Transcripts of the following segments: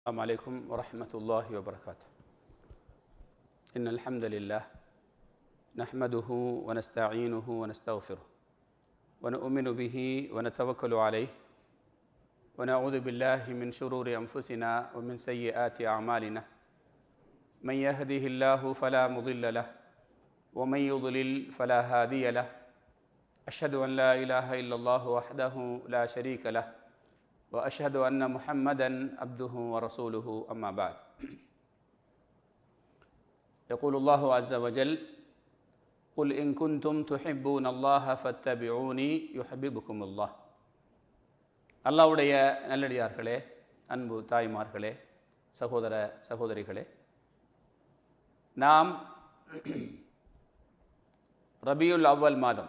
السلام عليكم ورحمة الله وبركاته إن الحمد لله نحمده ونستعينه ونستغفره ونؤمن به ونتوكل عليه ونعوذ بالله من شرور أنفسنا ومن سيئات أعمالنا من يهده الله فلا مضل له ومن يضلل فلا هادي له أشهد أن لا إله إلا الله وحده لا شريك له واشهد ان محمدا عبده ورسوله اما بعد يقول الله عز وجل قل ان كنتم تحبون الله فاتبعوني يحببكم الله அல்லாவுடைய நல்லடியார்களே அன்பு தாய்மார்களே சகோதர சகோதரிகளே நாம் ரபியுல் அவ்வல் மாதம்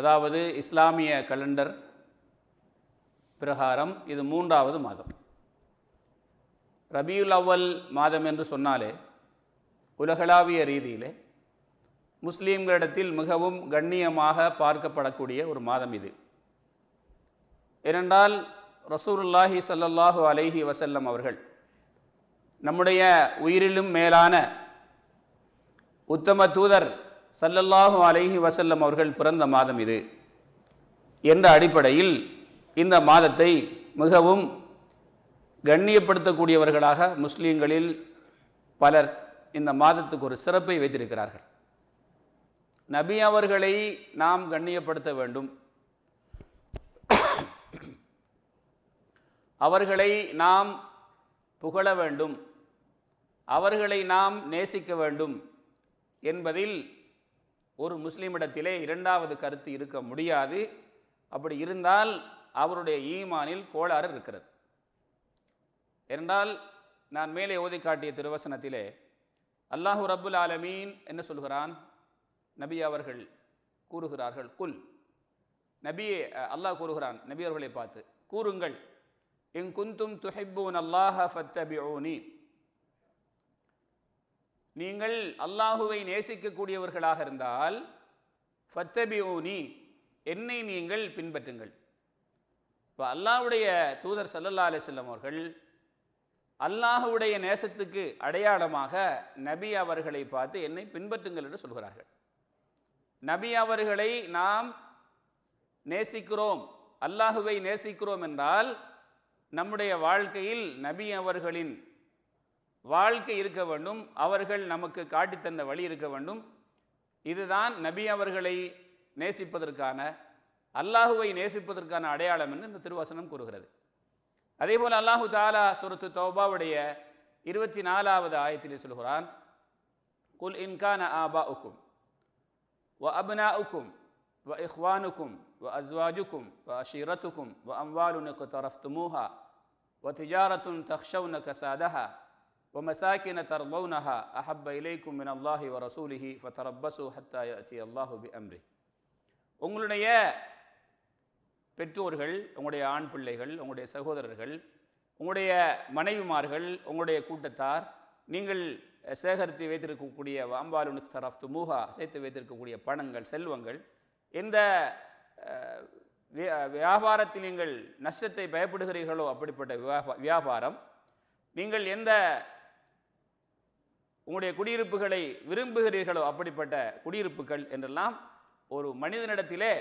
அதாவது இஸ்லாமிய கலண்டர் பிரகாரம் இது மூன்றாவது மாதம் ரபியுல் அவ்வல் மாதம் என்று சொன்னாலே உலகளாவிய ரீதியிலே முஸ்லீம்களிடத்தில் மிகவும் கண்ணியமாக பார்க்கப்படக்கூடிய ஒரு மாதம் இது ஏனென்றால் ரசூருல்லாஹி சல்லல்லாஹு அலைஹி வசல்லம் அவர்கள் நம்முடைய உயிரிலும் மேலான உத்தம தூதர் சல்லல்லாஹு அலைஹி வசல்லம் அவர்கள் பிறந்த மாதம் இது என்ற அடிப்படையில் இந்த மாதத்தை மிகவும் கண்ணியப்படுத்தக்கூடியவர்களாக முஸ்லீம்களில் பலர் இந்த மாதத்துக்கு ஒரு சிறப்பை வைத்திருக்கிறார்கள் நபி அவர்களை நாம் கண்ணியப்படுத்த வேண்டும் அவர்களை நாம் புகழ வேண்டும் அவர்களை நாம் நேசிக்க வேண்டும் என்பதில் ஒரு முஸ்லீமிடத்திலே இரண்டாவது கருத்து இருக்க முடியாது அப்படி இருந்தால் அவருடைய ஈமானில் கோளாறு இருக்கிறது என்றால் நான் மேலே ஓதி காட்டிய திருவசனத்திலே அல்லாஹு ரப்புல் ஆலமீன் என்ன சொல்கிறான் நபி அவர்கள் கூறுகிறார்கள் குல் நபியே அல்லாஹ் கூறுகிறான் நபி அவர்களை பார்த்து கூறுங்கள் எங் குந்தும் துஹிப்பூன் அல்லாஹ ஓனி நீங்கள் அல்லாஹுவை நேசிக்கக்கூடியவர்களாக இருந்தால் ஃபத்தபியோனி என்னை நீங்கள் பின்பற்றுங்கள் இப்போ அல்லாஹுடைய தூதர் சல்லல்லா அலிசல்லம் அவர்கள் அல்லாஹுடைய நேசத்துக்கு அடையாளமாக நபி அவர்களை பார்த்து என்னை பின்பற்றுங்கள் என்று சொல்கிறார்கள் நபி அவர்களை நாம் நேசிக்கிறோம் அல்லாஹுவை நேசிக்கிறோம் என்றால் நம்முடைய வாழ்க்கையில் நபி அவர்களின் வாழ்க்கை இருக்க வேண்டும் அவர்கள் நமக்கு காட்டித்தந்த வழி இருக்க வேண்டும் இதுதான் நபி அவர்களை நேசிப்பதற்கான அல்லாஹுவை நேசிப்பதற்கான அடையாளம் என்று இந்த திருவசனம் கூறுகிறது அதே போல் அல்லாஹு தாலா சுரத்து தௌபாவுடைய இருபத்தி நாலாவது ஆயத்திலே சொல்கிறான் குல் இன்கான ஆபா உக்கும் வ அப்னா உக்கும் வ இஹ்வானுக்கும் வ அஸ்வாஜுக்கும் வ அஷீரத்துக்கும் வ அம்வாலுனுக்கு மூஹா வ திஜாரத்துன் தக்ஷவுனக சாதஹா ومساكن ترضونها أحب إليكم من الله ورسوله فتربصوا حتى يأتي الله بأمره உங்களுடைய பெற்றோர்கள் உங்களுடைய ஆண் பிள்ளைகள் உங்களுடைய சகோதரர்கள் உங்களுடைய மனைவிமார்கள் உங்களுடைய கூட்டத்தார் நீங்கள் சேகரித்து வைத்திருக்கக்கூடிய வாம்பாலுனு தரஃப்து மூகா சேர்த்து வைத்திருக்கக்கூடிய பணங்கள் செல்வங்கள் எந்த வியாபாரத்தில் நீங்கள் நஷ்டத்தை பயப்படுகிறீர்களோ அப்படிப்பட்ட வியாபாரம் நீங்கள் எந்த உங்களுடைய குடியிருப்புகளை விரும்புகிறீர்களோ அப்படிப்பட்ட குடியிருப்புகள் என்றெல்லாம் ஒரு மனிதனிடத்திலே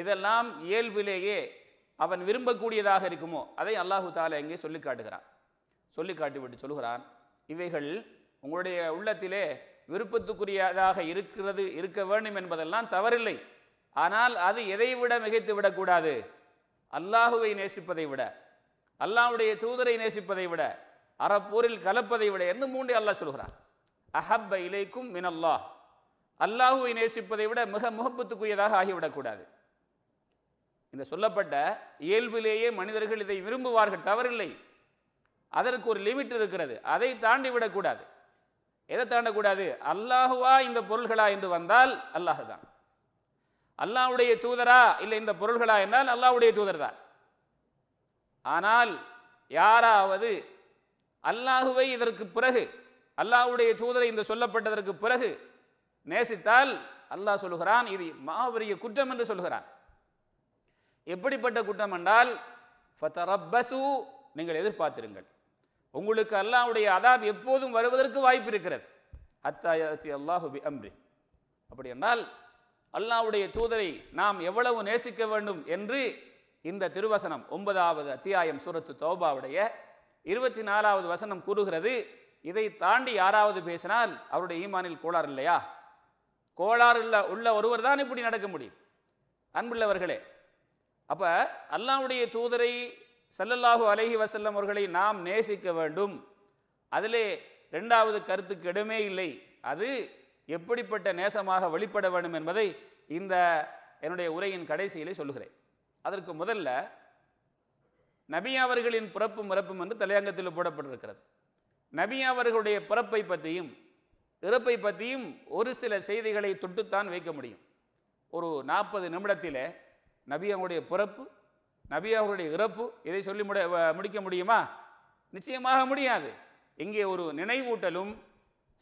இதெல்லாம் இயல்பிலேயே அவன் விரும்பக்கூடியதாக இருக்குமோ அதை அல்லாஹு தாலா இங்கே சொல்லி காட்டுகிறான் சொல்லி காட்டிவிட்டு சொல்கிறான் இவைகள் உங்களுடைய உள்ளத்திலே விருப்பத்துக்குரியதாக இருக்கிறது இருக்க வேண்டும் என்பதெல்லாம் தவறில்லை ஆனால் அது எதை விட மிகைத்து விடக்கூடாது அல்லாஹுவை நேசிப்பதை விட அல்லாஹுடைய தூதரை நேசிப்பதை விட அறப்போரில் கலப்பதை விட என்று மூன்று அல்லாஹ் சொல்கிறான் அஹப்ப இலைக்கும் மினல்லா அல்லாஹுவை நேசிப்பதை விட மிக முகப்பத்துக்குரியதாக ஆகிவிடக்கூடாது இந்த சொல்லப்பட்ட இயல்பிலேயே மனிதர்கள் இதை விரும்புவார்கள் தவறில்லை அதற்கு ஒரு லிமிட் இருக்கிறது அதை தாண்டி விடக்கூடாது எதை தாண்டக்கூடாது அல்லாஹுவா இந்த பொருள்களா என்று வந்தால் அல்லாஹுதான் தான் அல்லாஹுடைய தூதரா இல்லை இந்த பொருள்களா என்றால் அல்லாஹுடைய தூதர் தான் ஆனால் யாராவது அல்லாஹுவை இதற்கு பிறகு அல்லாவுடைய தூதரை இந்த சொல்லப்பட்டதற்கு பிறகு நேசித்தால் அல்லாஹ் சொல்கிறான் இது மாபெரிய குற்றம் என்று சொல்கிறான் எப்படிப்பட்ட குற்றம் என்றால் ஃபத்தரப்பசு நீங்கள் எதிர்பார்த்திருங்கள் உங்களுக்கு அல்லாவுடைய அதாப் எப்போதும் வருவதற்கு வாய்ப்பு இருக்கிறது அத்தாயத்தி அல்லாஹு அம்ரி அப்படி என்றால் அல்லாவுடைய தூதரை நாம் எவ்வளவு நேசிக்க வேண்டும் என்று இந்த திருவசனம் ஒன்பதாவது அத்தியாயம் சூரத்து தௌபாவுடைய இருபத்தி நாலாவது வசனம் கூறுகிறது இதை தாண்டி யாராவது பேசினால் அவருடைய ஈமானில் கோளாறு இல்லையா கோளாறு உள்ள உள்ள ஒருவர் தான் இப்படி நடக்க முடியும் அன்புள்ளவர்களே அப்போ அல்லாவுடைய தூதரை சல்லல்லாஹு அலஹி வசல்லம் அவர்களை நாம் நேசிக்க வேண்டும் அதிலே ரெண்டாவது கருத்துக்கு இடமே இல்லை அது எப்படிப்பட்ட நேசமாக வெளிப்பட வேண்டும் என்பதை இந்த என்னுடைய உரையின் கடைசியிலே சொல்லுகிறேன் அதற்கு முதல்ல நபி அவர்களின் பிறப்பும் இறப்பும் என்று தலையங்கத்தில் போடப்பட்டிருக்கிறது நபி அவர்களுடைய பிறப்பை பற்றியும் இறப்பை பற்றியும் ஒரு சில செய்திகளை தொட்டுத்தான் வைக்க முடியும் ஒரு நாற்பது நிமிடத்தில் நபி அவங்களுடைய பிறப்பு நபி அவர்களுடைய இறப்பு இதை சொல்லி முடி முடிக்க முடியுமா நிச்சயமாக முடியாது இங்கே ஒரு நினைவூட்டலும்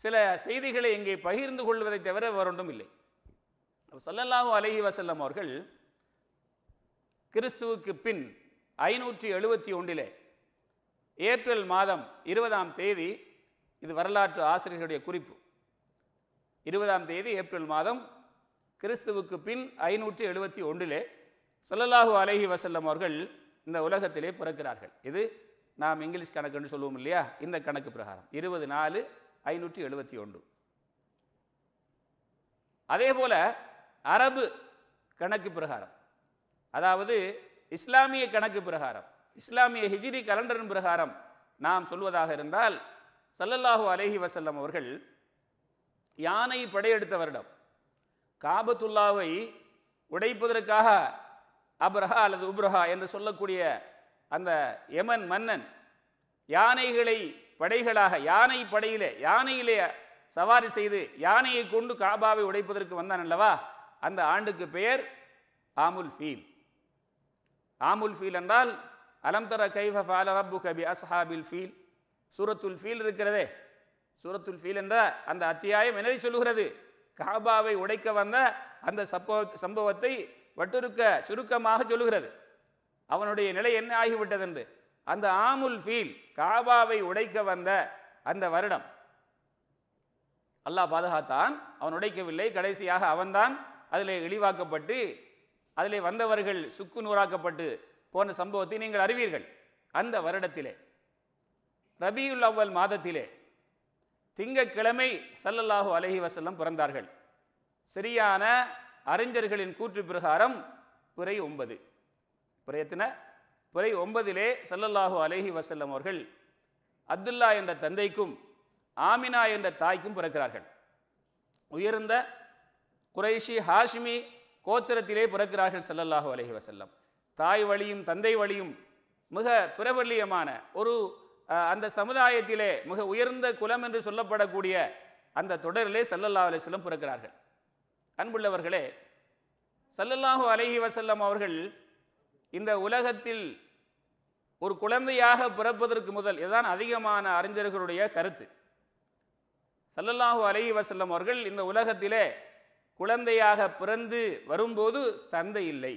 சில செய்திகளை இங்கே பகிர்ந்து கொள்வதை தவிர வரண்டும் இல்லை சல்லல்லாஹு அலஹி வசல்லம் அவர்கள் கிறிஸ்துவுக்கு பின் ஐநூற்றி எழுபத்தி ஒன்றிலே ஏப்ரல் மாதம் இருபதாம் தேதி இது வரலாற்று ஆசிரியர்களுடைய குறிப்பு இருபதாம் தேதி ஏப்ரல் மாதம் கிறிஸ்துவுக்கு பின் ஐநூற்றி எழுபத்தி ஒன்றிலே சல்லல்லாஹூ அலஹி வசல்லம் அவர்கள் இந்த உலகத்திலே பிறக்கிறார்கள் இது நாம் இங்கிலீஷ் கணக்குன்னு சொல்லுவோம் இல்லையா இந்த கணக்கு பிரகாரம் இருபது நாலு ஐநூற்றி எழுபத்தி ஒன்று அதே போல அரபு கணக்கு பிரகாரம் அதாவது இஸ்லாமிய கணக்கு பிரகாரம் இஸ்லாமிய ஹிஜிரி கலண்டரின் பிரகாரம் நாம் சொல்வதாக இருந்தால் சல்லல்லாஹு அலேஹி வசல்லம் அவர்கள் யானை படையெடுத்த வருடம் காபத்துல்லாவை உடைப்பதற்காக அப்ரஹா அல்லது உப்ரஹா என்று சொல்லக்கூடிய அந்த யமன் மன்னன் யானைகளை படைகளாக யானை படையிலே யானையிலே சவாரி செய்து யானையை கொண்டு காபாவை உடைப்பதற்கு வந்தான் அல்லவா அந்த ஆண்டுக்கு பெயர் ஆமுல் ஃபீல் ஆமுல் ஃபீல் என்றால் அலம் தர கைஃப ஃபால ரப்பு கபி அஸ்ஹாபில் ஃபீல் சூரத்துல் ஃபீல் இருக்கிறதே சூரத்துல் ஃபீல் என்ற அந்த அத்தியாயம் என்னை சொல்லுகிறது காபாவை உடைக்க வந்த அந்த சம்பவ சம்பவத்தை வட்டுருக்க சுருக்கமாக சொல்லுகிறது அவனுடைய நிலை என்ன ஆகிவிட்டது என்று அந்த ஆமுல் ஃபீல் காபாவை உடைக்க வந்த அந்த வருடம் அல்லாஹ் பாதுகாத்தான் அவன் உடைக்கவில்லை கடைசியாக அவன்தான் அதிலே இழிவாக்கப்பட்டு அதிலே வந்தவர்கள் சுக்கு நூறாக்கப்பட்டு போன்ற சம்பவத்தை நீங்கள் அறிவீர்கள் அந்த வருடத்திலே ரபியுல் அவ்வல் மாதத்திலே திங்கக்கிழமை சல்லல்லாஹு அலஹி வசல்லம் பிறந்தார்கள் சரியான அறிஞர்களின் கூற்று பிரகாரம் பிறை ஒன்பது பிறையத்தின பிறை ஒன்பதிலே சல்லல்லாஹு அலஹி வசல்லம் அவர்கள் அப்துல்லா என்ற தந்தைக்கும் ஆமினா என்ற தாய்க்கும் பிறக்கிறார்கள் உயர்ந்த குறைஷி ஹாஷ்மி கோத்திரத்திலே பிறக்கிறார்கள் சல்லல்லாஹு அலஹி வசல்லம் தாய் வழியும் தந்தை வழியும் மிக பிரபல்யமான ஒரு அந்த சமுதாயத்திலே மிக உயர்ந்த குலம் என்று சொல்லப்படக்கூடிய அந்த தொடரிலே சல்லல்லா அலிஸ்லம் பிறக்கிறார்கள் அன்புள்ளவர்களே சல்லல்லாஹு அலஹி வசல்லம் அவர்கள் இந்த உலகத்தில் ஒரு குழந்தையாக பிறப்பதற்கு முதல் இதுதான் அதிகமான அறிஞர்களுடைய கருத்து சல்லல்லாஹு அலஹி வசல்லம் அவர்கள் இந்த உலகத்திலே குழந்தையாக பிறந்து வரும்போது தந்தை இல்லை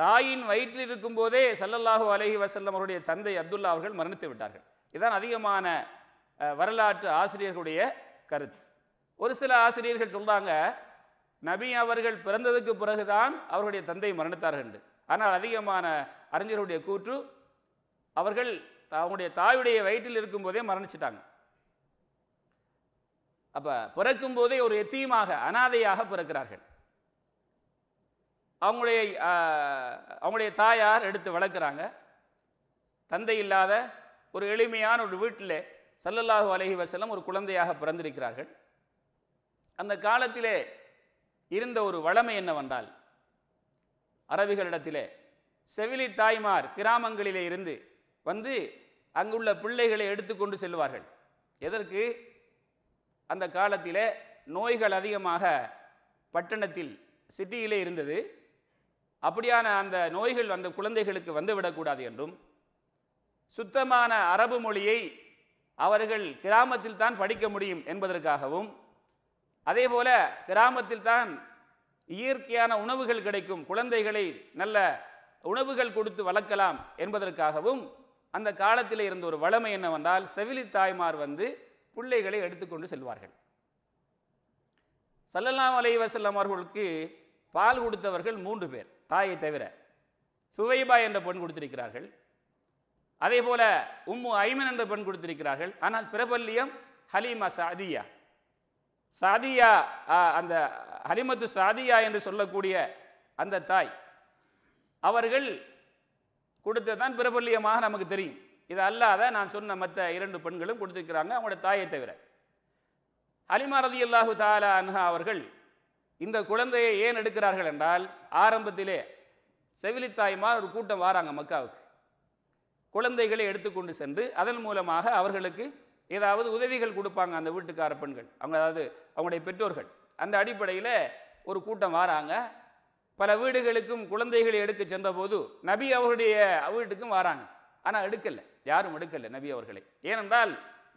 தாயின் வயிற்றில் இருக்கும்போதே சல்லல்லாஹூ அலஹி வசல்லம் அவருடைய தந்தை அப்துல்லா அவர்கள் மரணித்து விட்டார்கள் இதுதான் அதிகமான வரலாற்று ஆசிரியர்களுடைய கருத்து ஒரு சில ஆசிரியர்கள் சொல்கிறாங்க நபி அவர்கள் பிறந்ததுக்கு பிறகுதான் அவருடைய தந்தை மரணித்தார்கள் என்று ஆனால் அதிகமான அறிஞர்களுடைய கூற்று அவர்கள் அவங்களுடைய தாயுடைய வயிற்றில் இருக்கும்போதே மரணிச்சிட்டாங்க அப்போ பிறக்கும் போதே ஒரு எத்தியமாக அனாதையாக பிறக்கிறார்கள் அவங்களுடைய அவங்களுடைய தாயார் எடுத்து வளர்க்குறாங்க தந்தை இல்லாத ஒரு எளிமையான ஒரு வீட்டில் சல்லல்லாஹு அலஹி வசலம் ஒரு குழந்தையாக பிறந்திருக்கிறார்கள் அந்த காலத்திலே இருந்த ஒரு வளமை என்னவென்றால் அரபிகளிடத்திலே செவிலி தாய்மார் கிராமங்களிலே இருந்து வந்து அங்குள்ள பிள்ளைகளை எடுத்துக்கொண்டு செல்வார்கள் எதற்கு அந்த காலத்தில் நோய்கள் அதிகமாக பட்டணத்தில் சிட்டியிலே இருந்தது அப்படியான அந்த நோய்கள் அந்த குழந்தைகளுக்கு வந்துவிடக்கூடாது என்றும் சுத்தமான அரபு மொழியை அவர்கள் கிராமத்தில் தான் படிக்க முடியும் என்பதற்காகவும் அதே போல கிராமத்தில் தான் இயற்கையான உணவுகள் கிடைக்கும் குழந்தைகளை நல்ல உணவுகள் கொடுத்து வளர்க்கலாம் என்பதற்காகவும் அந்த காலத்தில் இருந்த ஒரு வளமை என்னவென்றால் செவிலி தாய்மார் வந்து பிள்ளைகளை எடுத்துக்கொண்டு செல்வார்கள் சல்லல்லாம் அலைவசல்லம் அவர்களுக்கு பால் கொடுத்தவர்கள் மூன்று பேர் தாயை தவிர சுவைபா என்ற பெண் கொடுத்திருக்கிறார்கள் அதே போல உம்மு ஐமன் என்ற பெண் கொடுத்திருக்கிறார்கள் ஆனால் பிரபல்யம் ஹலீமா சாதியா சாதியா அந்த ஹலிமத்து சாதியா என்று சொல்லக்கூடிய அந்த தாய் அவர்கள் கொடுத்ததான் பிரபல்யமாக நமக்கு தெரியும் இது அல்லாத நான் சொன்ன மற்ற இரண்டு பெண்களும் கொடுத்திருக்கிறாங்க அவங்களோட தாயை தவிர அலிமா அல்லாஹு தாலா அன்ஹா அவர்கள் இந்த குழந்தையை ஏன் எடுக்கிறார்கள் என்றால் ஆரம்பத்திலே செவிலித்தாய்மார் ஒரு கூட்டம் வாராங்க மக்காவுக்கு குழந்தைகளை எடுத்துக்கொண்டு சென்று அதன் மூலமாக அவர்களுக்கு ஏதாவது உதவிகள் கொடுப்பாங்க அந்த வீட்டுக்கார பெண்கள் அவங்க அதாவது அவங்களுடைய பெற்றோர்கள் அந்த அடிப்படையில் ஒரு கூட்டம் வாராங்க பல வீடுகளுக்கும் குழந்தைகளை எடுக்க சென்றபோது நபி அவர்களுடைய வீட்டுக்கும் வராங்க ஆனால் எடுக்கலை யாரும் எடுக்கலை நபி அவர்களை ஏனென்றால்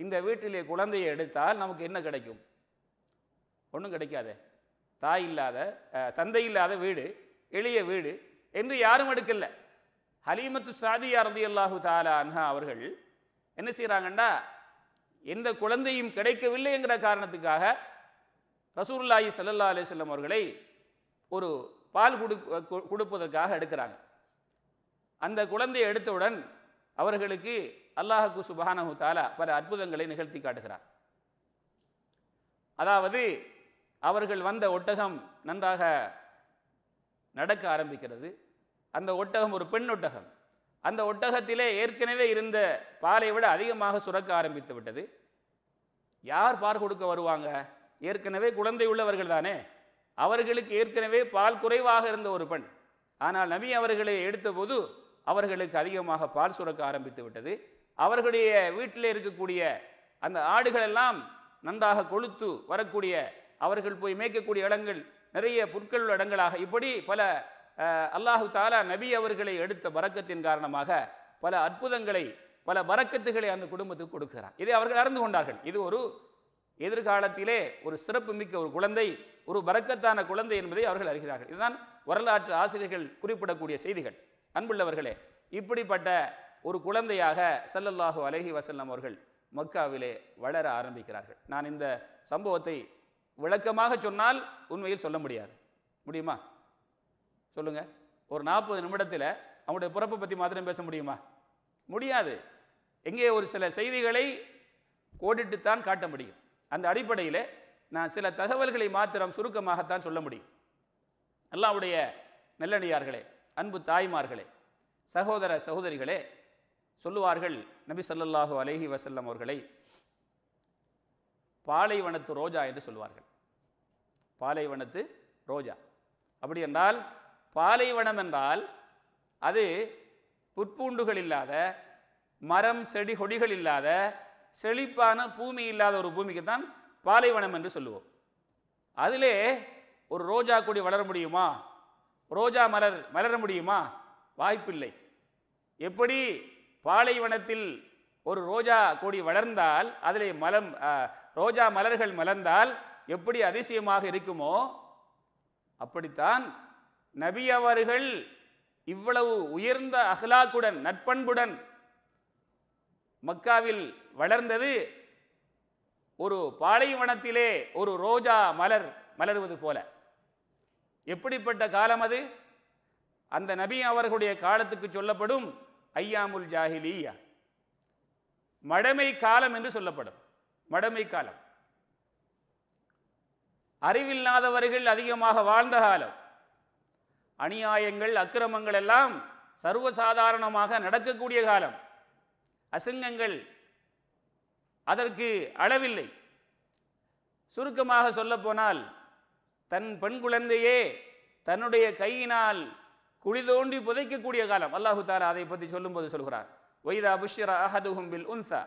இந்த வீட்டிலே குழந்தையை எடுத்தால் நமக்கு என்ன கிடைக்கும் ஒன்றும் கிடைக்காதே தாய் இல்லாத தந்தை இல்லாத வீடு எளிய வீடு என்று யாரும் எடுக்கல ஹலீமத்து சாதியா ரதி அல்லாஹு தாலா அன்ஹா அவர்கள் என்ன செய்கிறாங்கண்டா எந்த குழந்தையும் கிடைக்கவில்லை என்கிற காரணத்துக்காக ரசூல்லாயி சல்லா அலிசல்லம் அவர்களை ஒரு பால் கொடு கொடுப்பதற்காக எடுக்கிறாங்க அந்த குழந்தையை எடுத்தவுடன் அவர்களுக்கு அல்லாஹு சுபஹானஹு தாலா பல அற்புதங்களை நிகழ்த்தி காட்டுகிறார் அதாவது அவர்கள் வந்த ஒட்டகம் நன்றாக நடக்க ஆரம்பிக்கிறது அந்த ஒட்டகம் ஒரு பெண் ஒட்டகம் அந்த ஒட்டகத்திலே ஏற்கனவே இருந்த பாலை விட அதிகமாக சுரக்க ஆரம்பித்து விட்டது யார் பார் கொடுக்க வருவாங்க ஏற்கனவே குழந்தை உள்ளவர்கள் தானே அவர்களுக்கு ஏற்கனவே பால் குறைவாக இருந்த ஒரு பெண் ஆனால் நபி அவர்களை எடுத்தபோது அவர்களுக்கு அதிகமாக பால் சுரக்க ஆரம்பித்து விட்டது அவர்களுடைய வீட்டில் இருக்கக்கூடிய அந்த ஆடுகளெல்லாம் நன்றாக கொளுத்து வரக்கூடிய அவர்கள் போய் மேய்க்கக்கூடிய இடங்கள் நிறைய புற்கள் இடங்களாக இப்படி பல அல்லாஹு தாலா நபி அவர்களை எடுத்த பறக்கத்தின் காரணமாக பல அற்புதங்களை பல பறக்கத்துகளை அந்த குடும்பத்துக்கு கொடுக்கிறார் இதை அவர்கள் அறிந்து கொண்டார்கள் இது ஒரு எதிர்காலத்திலே ஒரு சிறப்பு மிக்க ஒரு குழந்தை ஒரு பறக்கத்தான குழந்தை என்பதை அவர்கள் அறிகிறார்கள் இதுதான் வரலாற்று ஆசிரியர்கள் குறிப்பிடக்கூடிய செய்திகள் அன்புள்ளவர்களே இப்படிப்பட்ட ஒரு குழந்தையாக சல்லல்லாஹு அலஹி வசல்லம் அவர்கள் மக்காவிலே வளர ஆரம்பிக்கிறார்கள் நான் இந்த சம்பவத்தை விளக்கமாக சொன்னால் உண்மையில் சொல்ல முடியாது முடியுமா சொல்லுங்கள் ஒரு நாற்பது நிமிடத்தில் அவனுடைய பிறப்பை பற்றி மாத்திரம் பேச முடியுமா முடியாது எங்கே ஒரு சில செய்திகளை கோடிட்டுத்தான் காட்ட முடியும் அந்த அடிப்படையில் நான் சில தகவல்களை மாத்திரம் சுருக்கமாகத்தான் சொல்ல முடியும் அல்லாவுடைய நல்லடியார்களே அன்பு தாய்மார்களே சகோதர சகோதரிகளே சொல்லுவார்கள் நபி சல்லாஹூ அலஹி வசல்லம் அவர்களை பாலைவனத்து ரோஜா என்று சொல்வார்கள் பாலைவனத்து ரோஜா அப்படி என்றால் பாலைவனம் என்றால் அது புற்பூண்டுகள் இல்லாத மரம் செடி கொடிகள் இல்லாத செழிப்பான பூமி இல்லாத ஒரு பூமிக்கு தான் பாலைவனம் என்று சொல்லுவோம் அதிலே ஒரு ரோஜா கொடி வளர முடியுமா ரோஜா மலர் மலர முடியுமா வாய்ப்பில்லை எப்படி பாலைவனத்தில் ஒரு ரோஜா கொடி வளர்ந்தால் அதில் மலம் ரோஜா மலர்கள் மலர்ந்தால் எப்படி அதிசயமாக இருக்குமோ அப்படித்தான் நபி அவர்கள் இவ்வளவு உயர்ந்த அஹ்லாக்குடன் நட்பண்புடன் மக்காவில் வளர்ந்தது ஒரு பாலைவனத்திலே ஒரு ரோஜா மலர் மலர்வது போல எப்படிப்பட்ட காலம் அது அந்த நபி அவர்களுடைய காலத்துக்கு சொல்லப்படும் ஐயாமுல் ஜாஹிலியா மடமை காலம் என்று சொல்லப்படும் மடமை காலம் அறிவில்லாதவர்கள் அதிகமாக வாழ்ந்த காலம் அநியாயங்கள் அக்கிரமங்கள் எல்லாம் சர்வசாதாரணமாக நடக்கக்கூடிய காலம் அசிங்கங்கள் அதற்கு அளவில்லை சுருக்கமாக சொல்லப்போனால் தன் பெண் குழந்தையே தன்னுடைய கையினால் குழி தோண்டி புதைக்கக்கூடிய காலம் அல்லாஹு தாரா அதை பற்றி சொல்லும்போது சொல்கிறார் ஒய்தா புஷ்யரா அஹதுஹும் பில் உன்சா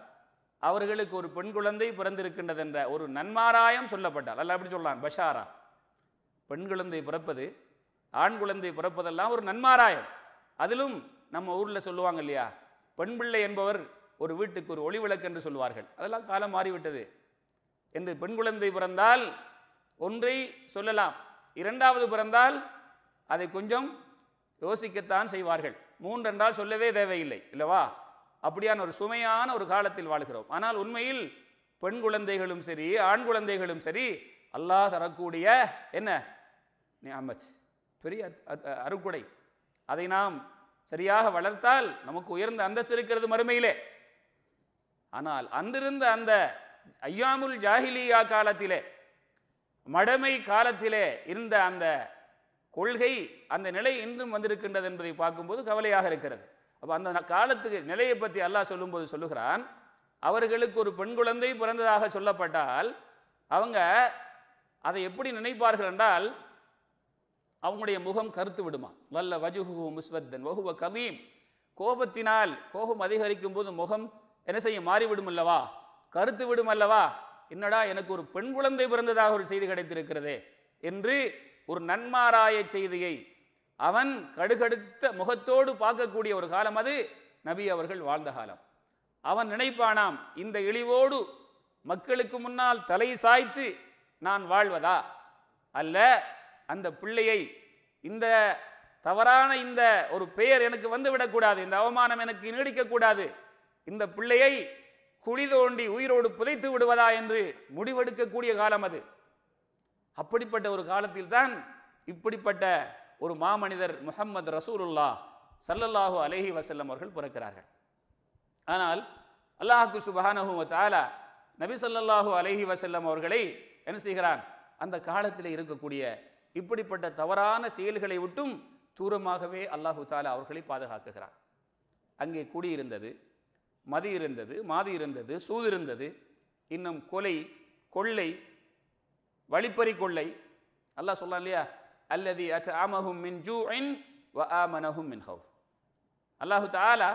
அவர்களுக்கு ஒரு பெண் குழந்தை பிறந்திருக்கின்றது என்ற ஒரு நன்மாராயம் சொல்லப்பட்டால் அல்ல அப்படி சொல்லலாம் பஷாரா பெண் குழந்தை பிறப்பது ஆண் குழந்தை பிறப்பதெல்லாம் ஒரு நன்மாராயம் அதிலும் நம்ம ஊரில் சொல்லுவாங்க இல்லையா பெண் பிள்ளை என்பவர் ஒரு வீட்டுக்கு ஒரு ஒளி விளக்கு என்று சொல்வார்கள் அதெல்லாம் காலம் மாறிவிட்டது என்று பெண் குழந்தை பிறந்தால் ஒன்றை சொல்லலாம் இரண்டாவது பிறந்தால் அதை கொஞ்சம் யோசிக்கத்தான் செய்வார்கள் மூன்றென்றால் சொல்லவே தேவையில்லை இல்லவா அப்படியான ஒரு சுமையான ஒரு காலத்தில் வாழ்கிறோம் ஆனால் உண்மையில் பெண் குழந்தைகளும் சரி ஆண் குழந்தைகளும் சரி அல்லாஹ் தரக்கூடிய என்ன நியாமத் பெரிய அருக்குடை அதை நாம் சரியாக வளர்த்தால் நமக்கு உயர்ந்த அந்தஸ்து இருக்கிறது மறுமையிலே ஆனால் அன்றிருந்த அந்த ஐயாமுல் ஜாஹிலியா காலத்திலே மடமை காலத்திலே இருந்த அந்த கொள்கை அந்த நிலை இன்றும் வந்திருக்கின்றது என்பதை பார்க்கும்போது கவலையாக இருக்கிறது அப்போ அந்த காலத்துக்கு நிலையை பற்றி அல்லாஹ் சொல்லும்போது சொல்லுகிறான் அவர்களுக்கு ஒரு பெண் குழந்தை பிறந்ததாக சொல்லப்பட்டால் அவங்க அதை எப்படி நினைப்பார்கள் என்றால் அவங்களுடைய முகம் கருத்து விடுமா நல்ல வஜுஹு முஸ்வத்தன் வகுவ கவீம் கோபத்தினால் கோபம் அதிகரிக்கும் போது முகம் என்ன செய்யும் மாறிவிடும் அல்லவா கருத்து விடும் அல்லவா என்னடா எனக்கு ஒரு பெண் குழந்தை பிறந்ததாக ஒரு செய்தி கிடைத்திருக்கிறதே என்று ஒரு நன்மாராய செய்தியை அவன் கடுகடுத்த முகத்தோடு பார்க்கக்கூடிய ஒரு காலம் அது நபி அவர்கள் வாழ்ந்த காலம் அவன் நினைப்பானாம் இந்த இழிவோடு மக்களுக்கு முன்னால் தலை சாய்த்து நான் வாழ்வதா அல்ல அந்த பிள்ளையை இந்த தவறான இந்த ஒரு பெயர் எனக்கு வந்துவிடக்கூடாது இந்த அவமானம் எனக்கு நீடிக்கக்கூடாது இந்த பிள்ளையை குழி தோண்டி உயிரோடு புதைத்து விடுவதா என்று முடிவெடுக்கக்கூடிய காலம் அது அப்படிப்பட்ட ஒரு காலத்தில் தான் இப்படிப்பட்ட ஒரு மாமனிதர் முஹம்மது ரசூலுல்லா சல்லல்லாஹு அலஹி வசல்லம் அவர்கள் பிறக்கிறார்கள் ஆனால் அல்லாஹுக்கு சுபஹானஹு தாலா நபி சல்லல்லாஹு அலஹி வசல்லம் அவர்களை என்ன செய்கிறான் அந்த காலத்தில் இருக்கக்கூடிய இப்படிப்பட்ட தவறான செயல்களை விட்டும் தூரமாகவே அல்லாஹு தாலா அவர்களை பாதுகாக்குகிறான் அங்கே குடியிருந்தது மதி இருந்தது மாதி இருந்தது சூது இருந்தது இன்னும் கொலை கொள்ளை வழிப்பறி கொள்ளை அல்லாஹ் சொல்லலாம் இல்லையா அல்லது அத்தாமஹும் மின் ஜூ வ ஆமனஹும் மின் ஹவு அல்லாஹு தாலா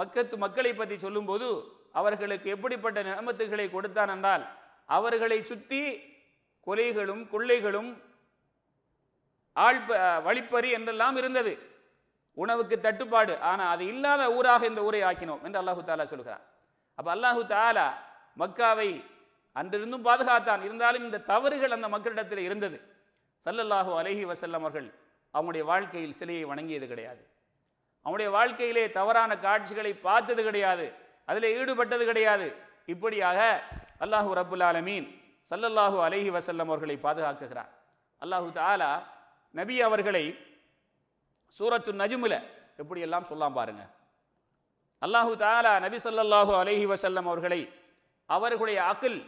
மக்கத்து மக்களை பற்றி சொல்லும்போது அவர்களுக்கு எப்படிப்பட்ட நியமத்துகளை கொடுத்தான் என்றால் அவர்களை சுற்றி கொலைகளும் கொள்ளைகளும் ஆள் வழிப்பறி என்றெல்லாம் இருந்தது உணவுக்கு தட்டுப்பாடு ஆனால் அது இல்லாத ஊராக இந்த ஊரை ஆக்கினோம் என்று அல்லாஹு தாலா சொல்கிறான் அப்போ அல்லாஹு தாலா மக்காவை அன்றிருந்தும் பாதுகாத்தான் இருந்தாலும் இந்த தவறுகள் அந்த மக்களிடத்தில் இருந்தது சல்லல்லாஹு அலஹி வசல்லம் அவர்கள் அவங்களுடைய வாழ்க்கையில் சிலையை வணங்கியது கிடையாது அவனுடைய வாழ்க்கையிலே தவறான காட்சிகளை பார்த்தது கிடையாது அதில் ஈடுபட்டது கிடையாது இப்படியாக அல்லாஹூ ரபுல் ஆலமீன் சல்லல்லாஹு அலஹி வசல்லம் அவர்களை பாதுகாக்குகிறான் அல்லாஹு தாலா நபி அவர்களை சூரத்து நஜுமில் எப்படியெல்லாம் சொல்லாம் பாருங்க அல்லாஹு தாலா நபி சல்லல்லாஹு அலஹி வசல்லம் அவர்களை அவர்களுடைய அக்கில்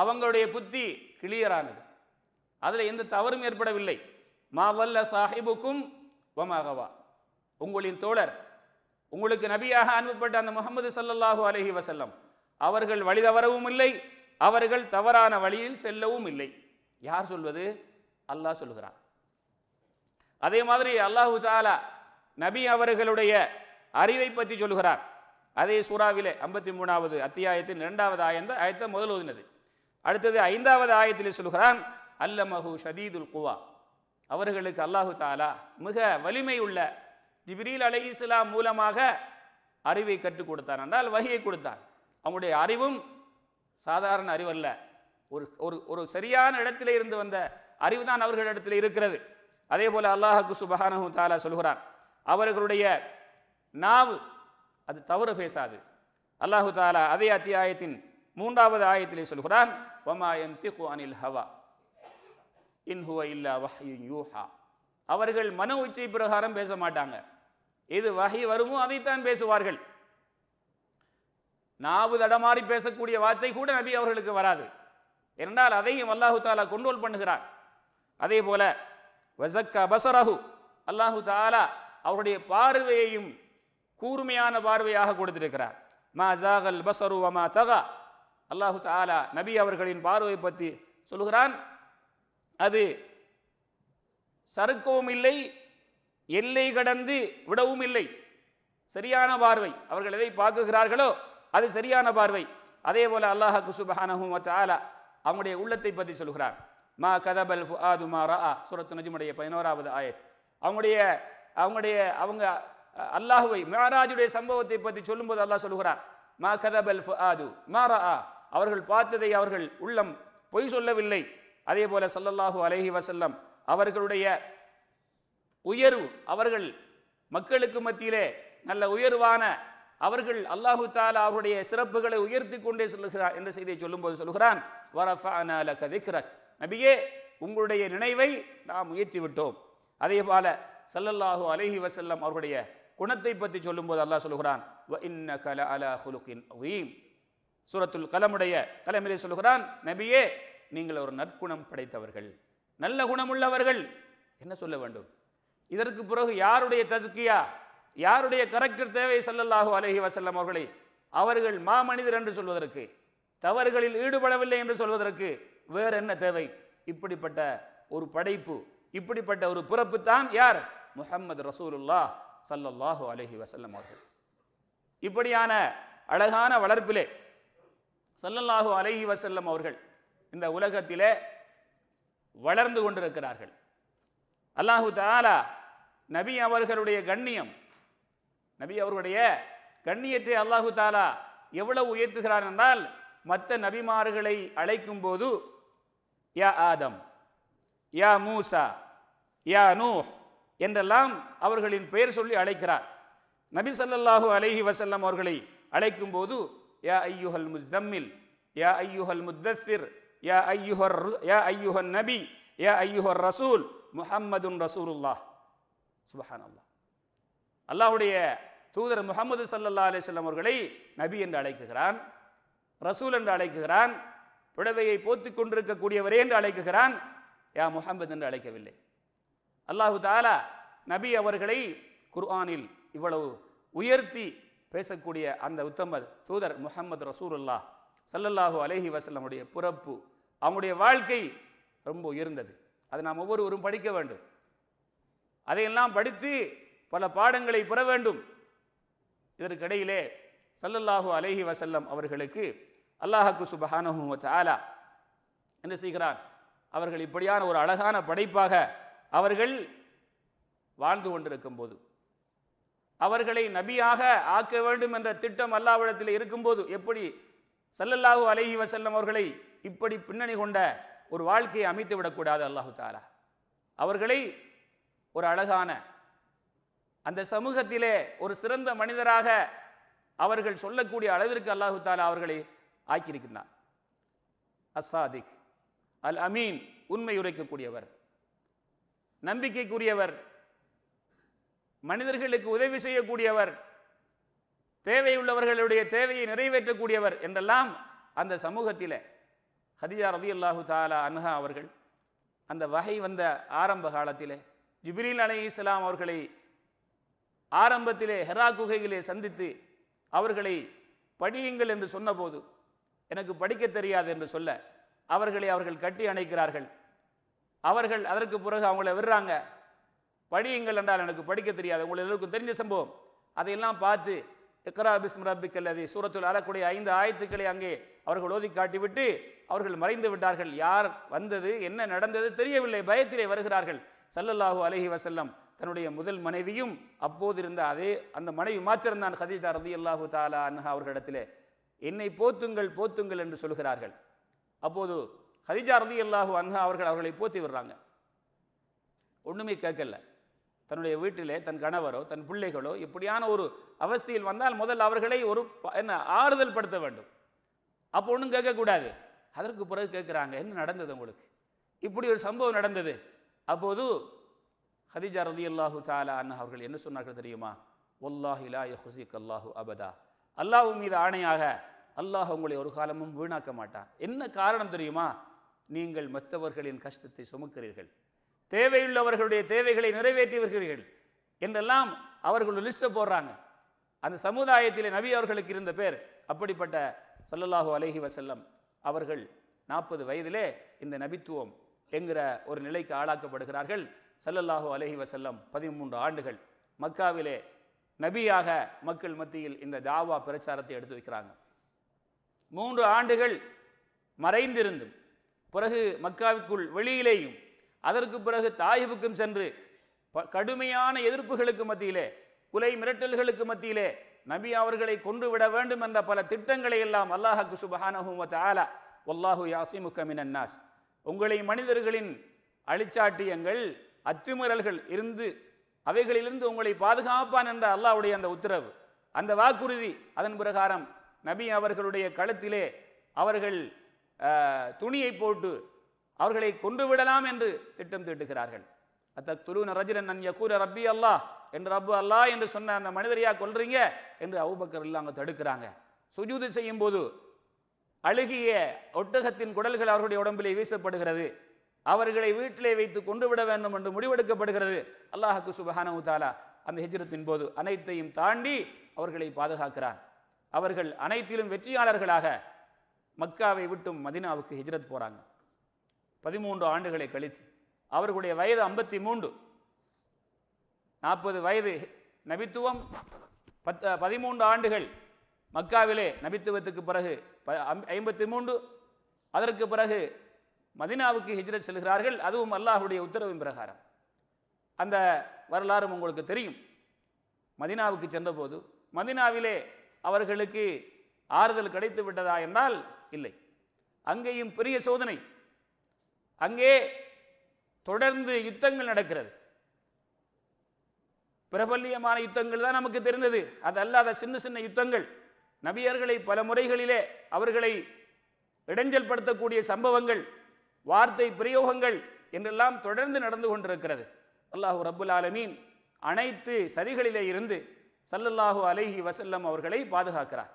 அவங்களுடைய புத்தி கிளியரானது அதில் எந்த தவறும் ஏற்படவில்லை மா வல்ல சாஹிபுக்கும் வமாகவா உங்களின் தோழர் உங்களுக்கு நபியாக அனுப்பப்பட்ட அந்த முகமது சல்லல்லாஹூ அலஹி வசல்லம் அவர்கள் வழி தவறவும் இல்லை அவர்கள் தவறான வழியில் செல்லவும் இல்லை யார் சொல்வது அல்லாஹ் சொல்கிறான் அதே மாதிரி அல்லாஹு தாலா நபி அவர்களுடைய அறிவை பற்றி சொல்கிறார் அதே சூறாவிலே ஐம்பத்தி மூணாவது அத்தியாயத்தின் இரண்டாவது ஆயந்த ஆயத்தை முதல் ஓதினது அடுத்தது ஐந்தாவது ஆயத்தில் சொல்கிறான் அல்லமஹு ஷதீதுல் குவா அவர்களுக்கு அல்லாஹு தாலா மிக வலிமை உள்ள ஜிப்ரீல் அலி இஸ்லாம் மூலமாக அறிவை கற்றுக் கொடுத்தார் என்றால் வகையை கொடுத்தார் அவனுடைய அறிவும் சாதாரண அறிவல்ல ஒரு ஒரு ஒரு சரியான இடத்துல இருந்து வந்த அறிவு தான் அவர்களிடத்தில் இருக்கிறது அதே போல் அல்லாஹுக்கு சுபஹானஹு தாலா சொல்கிறார் அவர்களுடைய நாவு அது தவறு பேசாது அல்லாஹு தாலா அதே அத்தியாயத்தின் மூன்றாவது ஆயத்திலே சொல்கிறான் ஒமா என் ஹவா இன்ஹுவ இல்லா வஹ்யு யூஹா அவர்கள் மன உச்சை பிரகாரம் பேச மாட்டாங்க எது வகை வருமோ அதைத்தான் பேசுவார்கள் நாவு தடமாறி பேசக்கூடிய வார்த்தை கூட நபி அவர்களுக்கு வராது என்றால் அதையும் அல்லாஹு தாலா கொண்டோல் பண்ணுகிறார் அதே போல வசக்கா பசரஹு அல்லாஹு தாலா அவருடைய பார்வையையும் கூர்மையான பார்வையாக கொடுத்திருக்கிறார் மா ஜாகல் பசரு அல்லாஹு தாலா நபி அவர்களின் பார்வையை பற்றி சொல்கிறான் அது சறுக்கவும் இல்லை எல்லை கடந்து விடவும் இல்லை சரியான பார்வை அவர்கள் எதை பார்க்குகிறார்களோ அது சரியான பார்வை அதே போல அல்லாஹ் குசுபஹானஹும் ஆலா அவங்களுடைய உள்ளத்தை பற்றி சொல்கிறார் மா கதபல் ஃபுஆது சுரத்து நஜுமுடைய பதினோராவது ஆயத் அவங்களுடைய அவங்களுடைய அவங்க அல்லாஹுவை மகாராஜுடைய சம்பவத்தை பற்றி சொல்லும்போது அல்லாஹ் சொல்கிறார் மா கதபல் ஃபுஆது மா அவர்கள் பார்த்ததை அவர்கள் உள்ளம் பொய் சொல்லவில்லை அதே போல சல்லல்லாஹு அலஹி வசல்லம் அவர்களுடைய உயர்வு அவர்கள் மக்களுக்கு மத்தியிலே நல்ல உயர்வான அவர்கள் அல்லாஹு தாலா அவருடைய சிறப்புகளை உயர்த்தி கொண்டே சொல்லுகிறார் என்ற செய்தியை சொல்லும்போது சொல்லுகிறான் நபியே உங்களுடைய நினைவை நாம் உயர்த்தி விட்டோம் அதே போல சல்லல்லாஹு அலஹி வசல்லம் அவருடைய குணத்தை பற்றி சொல்லும்போது அல்லாஹ் சொல்லுகிறான் சூரத்துல் கலமுடைய கலமிலே சொல்லுகிறான் நபியே நீங்கள் ஒரு நற்குணம் படைத்தவர்கள் நல்ல குணமுள்ளவர்கள் என்ன சொல்ல வேண்டும் இதற்கு பிறகு யாருடைய தசுக்கியா யாருடைய கரெக்டர் தேவை சல்லல்லாஹு அலஹி வசல்லம் அவர்களை அவர்கள் மாமனிதர் என்று சொல்வதற்கு தவறுகளில் ஈடுபடவில்லை என்று சொல்வதற்கு வேற என்ன தேவை இப்படிப்பட்ட ஒரு படைப்பு இப்படிப்பட்ட ஒரு பிறப்பு தான் யார் முஹம்மது ரசூலுல்லா சல்லல்லாஹு அலஹி வசல்லம் அவர்கள் இப்படியான அழகான வளர்ப்பிலே சல்லல்லாஹு அலஹி வசல்லம் அவர்கள் இந்த உலகத்திலே வளர்ந்து கொண்டிருக்கிறார்கள் அல்லாஹு தாலா நபி அவர்களுடைய கண்ணியம் நபி அவர்களுடைய கண்ணியத்தை அல்லாஹு தாலா எவ்வளவு உயர்த்துகிறார் என்றால் மற்ற நபிமார்களை அழைக்கும் போது யா ஆதம் யா மூசா யா நூ என்றெல்லாம் அவர்களின் பெயர் சொல்லி அழைக்கிறார் நபி சல்லாஹு அலஹி வசல்லம் அவர்களை அழைக்கும் போது யா ஐயுஹல் முஸ்தம்மில் யா ஐயுஹல் முத்தசிர் யா ஐயுஹர் யா ஐயுஹர் நபி யா ஐயுஹர் ரசூல் முஹம்மதுன் ரசூலுல்லா சுபஹான் அல்லா அல்லாவுடைய தூதர் முகமது சல்லல்லா அலிஸ்லாம் அவர்களை நபி என்று அழைக்குகிறான் ரசூல் என்று அழைக்குகிறான் புடவையை போத்தி கொண்டிருக்கக்கூடியவரே என்று அழைக்குகிறான் யா முகமது என்று அழைக்கவில்லை அல்லாஹு தாலா நபி அவர்களை குர்ஆனில் இவ்வளவு உயர்த்தி பேசக்கூடிய அந்த உத்தம தூதர் முகமது ரசூலுல்லா சல்லல்லாஹு அலேஹி வசல்லமுடைய புறப்பு அவங்களுடைய வாழ்க்கை ரொம்ப உயர்ந்தது அதை நாம் ஒவ்வொருவரும் படிக்க வேண்டும் அதையெல்லாம் படித்து பல பாடங்களை பெற வேண்டும் இதற்கிடையிலே சல்லல்லாஹு அலேஹி வசல்லம் அவர்களுக்கு அல்லாஹாக்கு சுபஹானஹு தாலா என்ன செய்கிறான் அவர்கள் இப்படியான ஒரு அழகான படைப்பாக அவர்கள் வாழ்ந்து கொண்டிருக்கும் போது அவர்களை நபியாக ஆக்க வேண்டும் என்ற திட்டம் அல்லாவிடத்தில் இருக்கும்போது எப்படி சல்லல்லாஹூ அலஹி வசல்லம் அவர்களை இப்படி பின்னணி கொண்ட ஒரு வாழ்க்கையை அமைத்து விடக்கூடாது அல்லாஹு தாலா அவர்களை ஒரு அழகான அந்த சமூகத்திலே ஒரு சிறந்த மனிதராக அவர்கள் சொல்லக்கூடிய அளவிற்கு அல்லாஹு தாலா அவர்களை ஆக்கியிருக்கின்றான் அசாதிக் அல் அமீன் உண்மை உரைக்கக்கூடியவர் நம்பிக்கைக்குரியவர் மனிதர்களுக்கு உதவி செய்யக்கூடியவர் தேவையுள்ளவர்களுடைய தேவையை நிறைவேற்றக்கூடியவர் என்றெல்லாம் அந்த சமூகத்தில் ஹதிஜா ரதி அல்லாஹு தாலா அன்ஹா அவர்கள் அந்த வகை வந்த ஆரம்ப காலத்திலே ஜிப்ரீல் அலி இஸ்லாம் அவர்களை ஆரம்பத்திலே ஹெரா குகையிலே சந்தித்து அவர்களை படியுங்கள் என்று சொன்னபோது எனக்கு படிக்க தெரியாது என்று சொல்ல அவர்களை அவர்கள் கட்டி அணைக்கிறார்கள் அவர்கள் அதற்கு பிறகு அவங்கள விடுறாங்க படியுங்கள் என்றால் எனக்கு படிக்க தெரியாது உங்களுக்கு தெரிஞ்ச சம்பவம் அதையெல்லாம் பார்த்து இக்ரா பிஸ்ம் ரப்பிக் அல்லது சூரத்தில் அழக்கூடிய ஐந்து ஆயத்துக்களை அங்கே அவர்கள் ஓதி காட்டிவிட்டு அவர்கள் மறைந்து விட்டார்கள் யார் வந்தது என்ன நடந்தது தெரியவில்லை பயத்திலே வருகிறார்கள் சல்லல்லாஹு அலஹி வசல்லம் தன்னுடைய முதல் மனைவியும் அப்போது இருந்த அதே அந்த மனைவி மாத்திரம்தான் ஹதீஜா ரதி அல்லாஹு தாலா அன்ஹா அவர்களிடத்திலே என்னை போத்துங்கள் போத்துங்கள் என்று சொல்கிறார்கள் அப்போது ஹதீஜா ரதி அல்லாஹு அன்ஹா அவர்கள் அவர்களை போத்தி விடுறாங்க ஒன்றுமே கேட்கல தன்னுடைய வீட்டிலே தன் கணவரோ தன் பிள்ளைகளோ இப்படியான ஒரு அவஸ்தையில் வந்தால் முதல் அவர்களை ஒரு என்ன ஆறுதல் படுத்த வேண்டும் அப்போ ஒன்றும் கேட்கக்கூடாது அதற்கு பிறகு கேட்குறாங்க என்ன நடந்தது உங்களுக்கு இப்படி ஒரு சம்பவம் நடந்தது அப்போது ஹதிஜா ரதி அல்லாஹு தாலா அண்ணா அவர்கள் என்ன சொன்னார்கள் தெரியுமா ஒல்லாஹிலா யஹுசிக் அல்லாஹு அபதா அல்லாஹ் மீது ஆணையாக அல்லாஹ் உங்களை ஒரு காலமும் வீணாக்க மாட்டான் என்ன காரணம் தெரியுமா நீங்கள் மற்றவர்களின் கஷ்டத்தை சுமக்கிறீர்கள் தேவையுள்ளவர்களுடைய தேவைகளை நிறைவேற்றி வருகிறீர்கள் என்றெல்லாம் அவர்கள் லிஸ்ட்டை போடுறாங்க அந்த சமுதாயத்தில் நபி அவர்களுக்கு இருந்த பேர் அப்படிப்பட்ட சல்லல்லாஹு அலஹி வசல்லம் அவர்கள் நாற்பது வயதிலே இந்த நபித்துவம் என்கிற ஒரு நிலைக்கு ஆளாக்கப்படுகிறார்கள் சல்லல்லாஹு அலஹி வசல்லம் பதிமூன்று ஆண்டுகள் மக்காவிலே நபியாக மக்கள் மத்தியில் இந்த தாவா பிரச்சாரத்தை எடுத்து வைக்கிறாங்க மூன்று ஆண்டுகள் மறைந்திருந்தும் பிறகு மக்காவுக்குள் வெளியிலேயும் அதற்கு பிறகு தாயிபுக்கும் சென்று கடுமையான எதிர்ப்புகளுக்கு மத்தியிலே குலை மிரட்டல்களுக்கு மத்தியிலே நபி அவர்களை கொன்று விட வேண்டும் என்ற பல திட்டங்களை எல்லாம் அல்லாஹாக்கு சுபஹானஹும் ஆலா அன்னாஸ் உங்களை மனிதர்களின் அழிச்சாட்டியங்கள் அத்துமீறல்கள் இருந்து அவைகளிலிருந்து உங்களை பாதுகாப்பான் என்ற அல்லாஹுடைய அந்த உத்தரவு அந்த வாக்குறுதி அதன் பிரகாரம் நபி அவர்களுடைய களத்திலே அவர்கள் துணியை போட்டு அவர்களை கொன்றுவிடலாம் என்று திட்டம் தீட்டுகிறார்கள் அத்தூன ரஜிலன் நன் யகூர ரப்பி அல்லா என்று ரப்பு அல்லாஹ் என்று சொன்ன அந்த மனிதரையா கொல்றீங்க என்று அவுபக்கர் இல்லை அவங்க தடுக்கிறாங்க சுஜூது செய்யும் போது அழுகிய ஒட்டகத்தின் குடல்கள் அவர்களுடைய உடம்பிலே வீசப்படுகிறது அவர்களை வீட்டிலே வைத்து கொண்டு விட வேண்டும் என்று முடிவெடுக்கப்படுகிறது அல்லாஹுக்கு சுபஹானு தாலா அந்த ஹிஜ்ரத்தின் போது அனைத்தையும் தாண்டி அவர்களை பாதுகாக்கிறான் அவர்கள் அனைத்திலும் வெற்றியாளர்களாக மக்காவை விட்டும் மதினாவுக்கு ஹிஜ்ரத் போகிறாங்க பதிமூன்று ஆண்டுகளை கழித்து அவர்களுடைய வயது ஐம்பத்தி மூன்று நாற்பது வயது நபித்துவம் பத்து பதிமூன்று ஆண்டுகள் மக்காவிலே நபித்துவத்துக்கு பிறகு ஐம்பத்தி மூன்று அதற்கு பிறகு மதினாவுக்கு ஹிஜ்ரத் செல்கிறார்கள் அதுவும் அல்லாஹுடைய உத்தரவின் பிரகாரம் அந்த வரலாறும் உங்களுக்கு தெரியும் மதினாவுக்கு சென்றபோது மதினாவிலே அவர்களுக்கு ஆறுதல் கிடைத்து விட்டதா என்றால் இல்லை அங்கேயும் பெரிய சோதனை அங்கே தொடர்ந்து யுத்தங்கள் நடக்கிறது பிரபல்யமான யுத்தங்கள் தான் நமக்கு தெரிந்தது அது அல்லாத சின்ன சின்ன யுத்தங்கள் நபியர்களை பல முறைகளிலே அவர்களை இடைஞ்சல் படுத்தக்கூடிய சம்பவங்கள் வார்த்தை பிரயோகங்கள் என்றெல்லாம் தொடர்ந்து நடந்து கொண்டிருக்கிறது அல்லாஹூ ரபுல் ஆலமீன் அனைத்து சதிகளிலே இருந்து சல்லல்லாஹு அலைஹி வசல்லம் அவர்களை பாதுகாக்கிறார்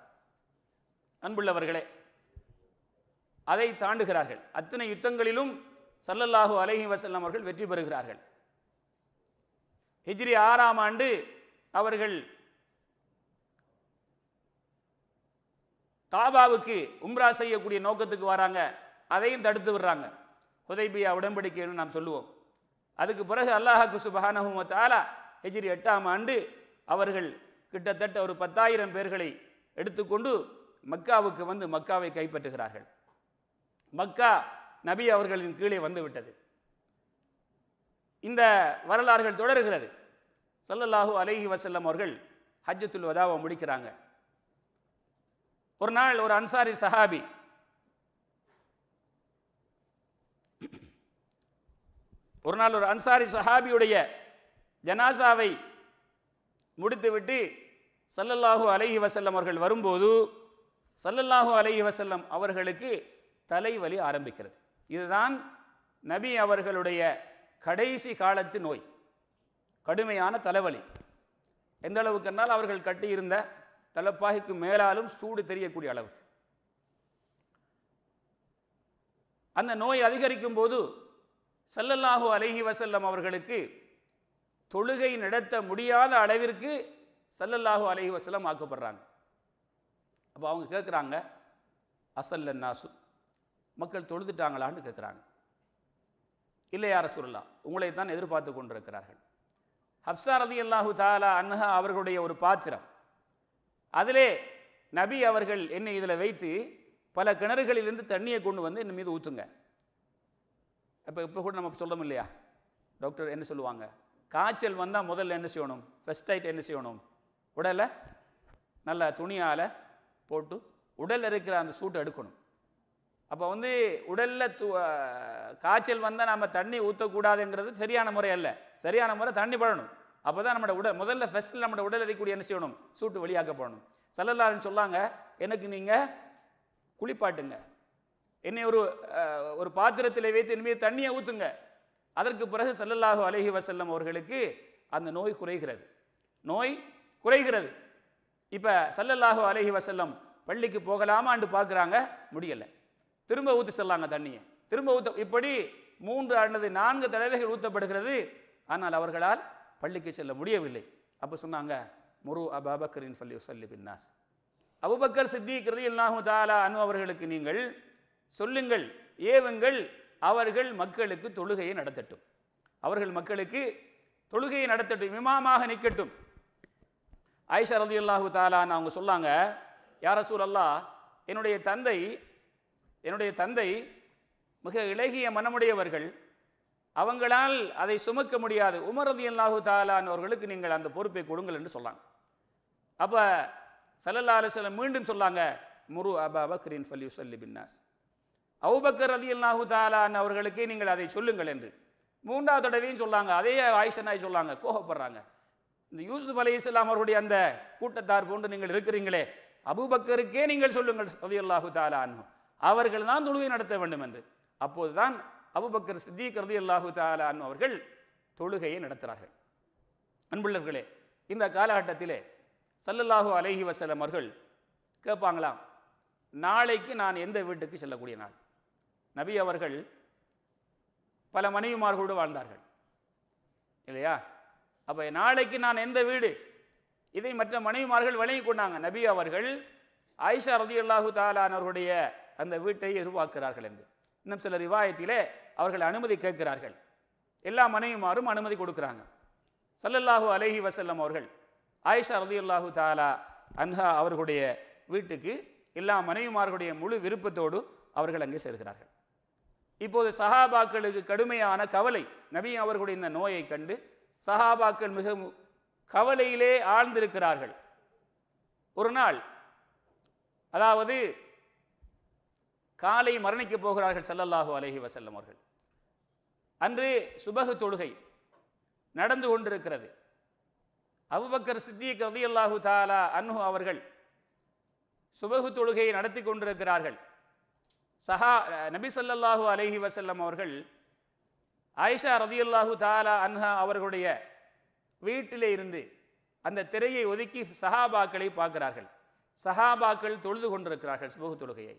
அன்புள்ளவர்களே அதை தாண்டுகிறார்கள் அத்தனை யுத்தங்களிலும் சல்லல்லாஹு அலஹி வசல்லம் அவர்கள் வெற்றி பெறுகிறார்கள் ஹிஜ்ரி ஆறாம் ஆண்டு அவர்கள் காபாவுக்கு உம்ரா செய்யக்கூடிய நோக்கத்துக்கு வராங்க அதையும் தடுத்து விடுறாங்க ஹுதைபியா உடன்படிக்கைன்னு நாம் சொல்லுவோம் அதுக்கு பிறகு அல்லாஹாக்கு சுபஹானஹுமத் ஆலா ஹெஜ்ரி எட்டாம் ஆண்டு அவர்கள் கிட்டத்தட்ட ஒரு பத்தாயிரம் பேர்களை எடுத்துக்கொண்டு மக்காவுக்கு வந்து மக்காவை கைப்பற்றுகிறார்கள் மக்கா நபி அவர்களின் கீழே வந்துவிட்டது இந்த வரலாறுகள் தொடர்கிறது சல்லல்லாஹு அலஹி வசல்லம் அவர்கள் ஹஜ்ஜத்துல் வதாவை முடிக்கிறாங்க ஒரு நாள் ஒரு அன்சாரி சஹாபி ஒரு நாள் ஒரு அன்சாரி சஹாபியுடைய ஜனாசாவை முடித்துவிட்டு சல்லல்லாஹு அலஹி வசல்லம் அவர்கள் வரும்போது சல்லல்லாஹு அலஹி வசல்லம் அவர்களுக்கு தலைவலி ஆரம்பிக்கிறது இதுதான் நபி அவர்களுடைய கடைசி காலத்து நோய் கடுமையான தலைவலி எந்த அளவுக்குனால் அவர்கள் கட்டியிருந்த தலைப்பாகிக்கு மேலாலும் சூடு தெரியக்கூடிய அளவுக்கு அந்த நோய் அதிகரிக்கும் போது சல்லல்லாஹு அலஹி வசல்லம் அவர்களுக்கு தொழுகை நடத்த முடியாத அளவிற்கு சல்லல்லாஹு அலஹி வசல்லம் ஆக்கப்படுறாங்க அப்போ அவங்க கேட்குறாங்க அசல்ல நாசு மக்கள் தொழுதுட்டாங்களான்னு கேட்குறாங்க இல்லை யார சொல்லலாம் உங்களை தான் எதிர்பார்த்து கொண்டிருக்கிறார்கள் ஹப்சாரதி அல்லாஹு தாலா அன்னஹா அவர்களுடைய ஒரு பாத்திரம் அதிலே நபி அவர்கள் என்னை இதில் வைத்து பல கிணறுகளிலிருந்து தண்ணியை கொண்டு வந்து என் மீது ஊற்றுங்க இப்போ இப்போ கூட நம்ம சொல்லணும் இல்லையா டாக்டர் என்ன சொல்லுவாங்க காய்ச்சல் வந்தால் முதல்ல என்ன செய்யணும் ஃபஸ்ட் ஐட் என்ன செய்யணும் உடலை நல்ல துணியால் போட்டு உடலில் இருக்கிற அந்த சூட்டை எடுக்கணும் அப்போ வந்து உடலில் து காய்ச்சல் வந்தால் நம்ம தண்ணி ஊற்றக்கூடாதுங்கிறது சரியான முறை அல்ல சரியான முறை தண்ணி படணும் அப்போ தான் நம்மளோட உடல் முதல்ல ஃபஸ்ட்டில் நம்மளோட உடல் இருக்கக்கூடிய என்ன செய்யணும் சூட்டு போகணும் சல்லல்லாருன்னு சொல்லாங்க எனக்கு நீங்கள் குளிப்பாட்டுங்க என்னை ஒரு ஒரு பாத்திரத்தில் வைத்து இனிமேல் தண்ணியை ஊற்றுங்க அதற்கு பிறகு சல்லல்லாஹு அலஹி வசல்லம் அவர்களுக்கு அந்த நோய் குறைகிறது நோய் குறைகிறது இப்போ சல்லல்லாஹு அலஹி வசல்லம் பள்ளிக்கு போகலாமான்னு பார்க்குறாங்க முடியலை திரும்ப ஊற்றி செல்லாங்க தண்ணியை திரும்ப ஊற்ற இப்படி மூன்று அல்லது நான்கு தடவைகள் ஊற்றப்படுகிறது ஆனால் அவர்களால் பள்ளிக்கு செல்ல முடியவில்லை அப்போ சொன்னாங்க முரு அபாபக்கரின் சொல்லி சொல்லி பின்னாஸ் அபுபக்கர் சித்தி கிருதி அல்லாஹு தாலா அனு அவர்களுக்கு நீங்கள் சொல்லுங்கள் ஏவுங்கள் அவர்கள் மக்களுக்கு தொழுகையை நடத்தட்டும் அவர்கள் மக்களுக்கு தொழுகையை நடத்தட்டும் இமாமாக நிற்கட்டும் ஐஷா ரதி அல்லாஹு தாலான்னு அவங்க சொல்லாங்க யார சூழல்லா என்னுடைய தந்தை என்னுடைய தந்தை மிக இலகிய மனமுடையவர்கள் அவங்களால் அதை சுமக்க முடியாது உமரதி அல்லாஹு தாலானவர்களுக்கு நீங்கள் அந்த பொறுப்பை கொடுங்கள் என்று சொன்னாங்க அப்போ சல்லல்லா அலுவலம் மீண்டும் சொல்லாங்க முரு அபா பக்ரீன் ஃபல்யூ சல்லி பின்னாஸ் அவுபக்கர் அதி அல்லாஹு தாலான் அவர்களுக்கே நீங்கள் அதை சொல்லுங்கள் என்று மூன்றாவது தடவையும் சொல்லாங்க அதே ஆயுஷனாய் சொல்லாங்க கோபப்படுறாங்க இந்த யூசுப் அலி இஸ்லாம் அவருடைய அந்த கூட்டத்தார் போன்று நீங்கள் இருக்கிறீங்களே அபுபக்கருக்கே நீங்கள் சொல்லுங்கள் அதி அல்லாஹு தாலான்னு அவர்கள் தான் தொழுகை நடத்த வேண்டும் என்று அப்போதுதான் அபுபக்கர் சித்திக் ரதி அல்லாஹு தாலான் அவர்கள் தொழுகையை நடத்துகிறார்கள் அன்புள்ளவர்களே இந்த காலகட்டத்திலே சல்லல்லாஹு அலஹி வசலம் அவர்கள் கேட்பாங்களாம் நாளைக்கு நான் எந்த வீட்டுக்கு செல்லக்கூடிய நாள் நபி அவர்கள் பல மனைவிமார்களோடு வாழ்ந்தார்கள் இல்லையா அப்போ நாளைக்கு நான் எந்த வீடு இதை மற்ற மனைவிமார்கள் வழங்கி கொண்டாங்க நபி அவர்கள் ஆயிஷா ரதி அல்லாஹு தாலானவர்களுடைய அந்த வீட்டை எதிர்பார்க்கிறார்கள் என்று இன்னும் சில ரிவாயத்திலே அவர்கள் அனுமதி கேட்கிறார்கள் எல்லா மனைவிமாரும் அனுமதி கொடுக்குறாங்க சல்லல்லாஹூ அலஹி வசல்லம் அவர்கள் ஆயிஷா ரதியுல்லாஹூ தாலா அன்ஹா அவர்களுடைய வீட்டுக்கு எல்லா மனைவிமார்களுடைய முழு விருப்பத்தோடு அவர்கள் அங்கே செல்கிறார்கள் இப்போது சஹாபாக்களுக்கு கடுமையான கவலை நபி அவர்களுடைய இந்த நோயை கண்டு சஹாபாக்கள் மிக கவலையிலே ஆழ்ந்திருக்கிறார்கள் ஒரு நாள் அதாவது காலை மரணிக்க போகிறார்கள் சல்லல்லாஹு அலஹி வசல்லம் அவர்கள் அன்று சுபகு தொழுகை நடந்து கொண்டிருக்கிறது அபுபக்கர் சித்திக் ரதி அல்லாஹு தாலா அன்ஹு அவர்கள் சுபகு தொழுகையை நடத்தி கொண்டிருக்கிறார்கள் சஹா நபி சல்லல்லாஹு அலஹி வசல்லம் அவர்கள் ஆயிஷா ரதி அல்லாஹு தாலா அன்ஹா அவர்களுடைய வீட்டிலே இருந்து அந்த திரையை ஒதுக்கி சஹாபாக்களை பார்க்கிறார்கள் சஹாபாக்கள் தொழுது கொண்டிருக்கிறார்கள் சுபகு தொழுகையை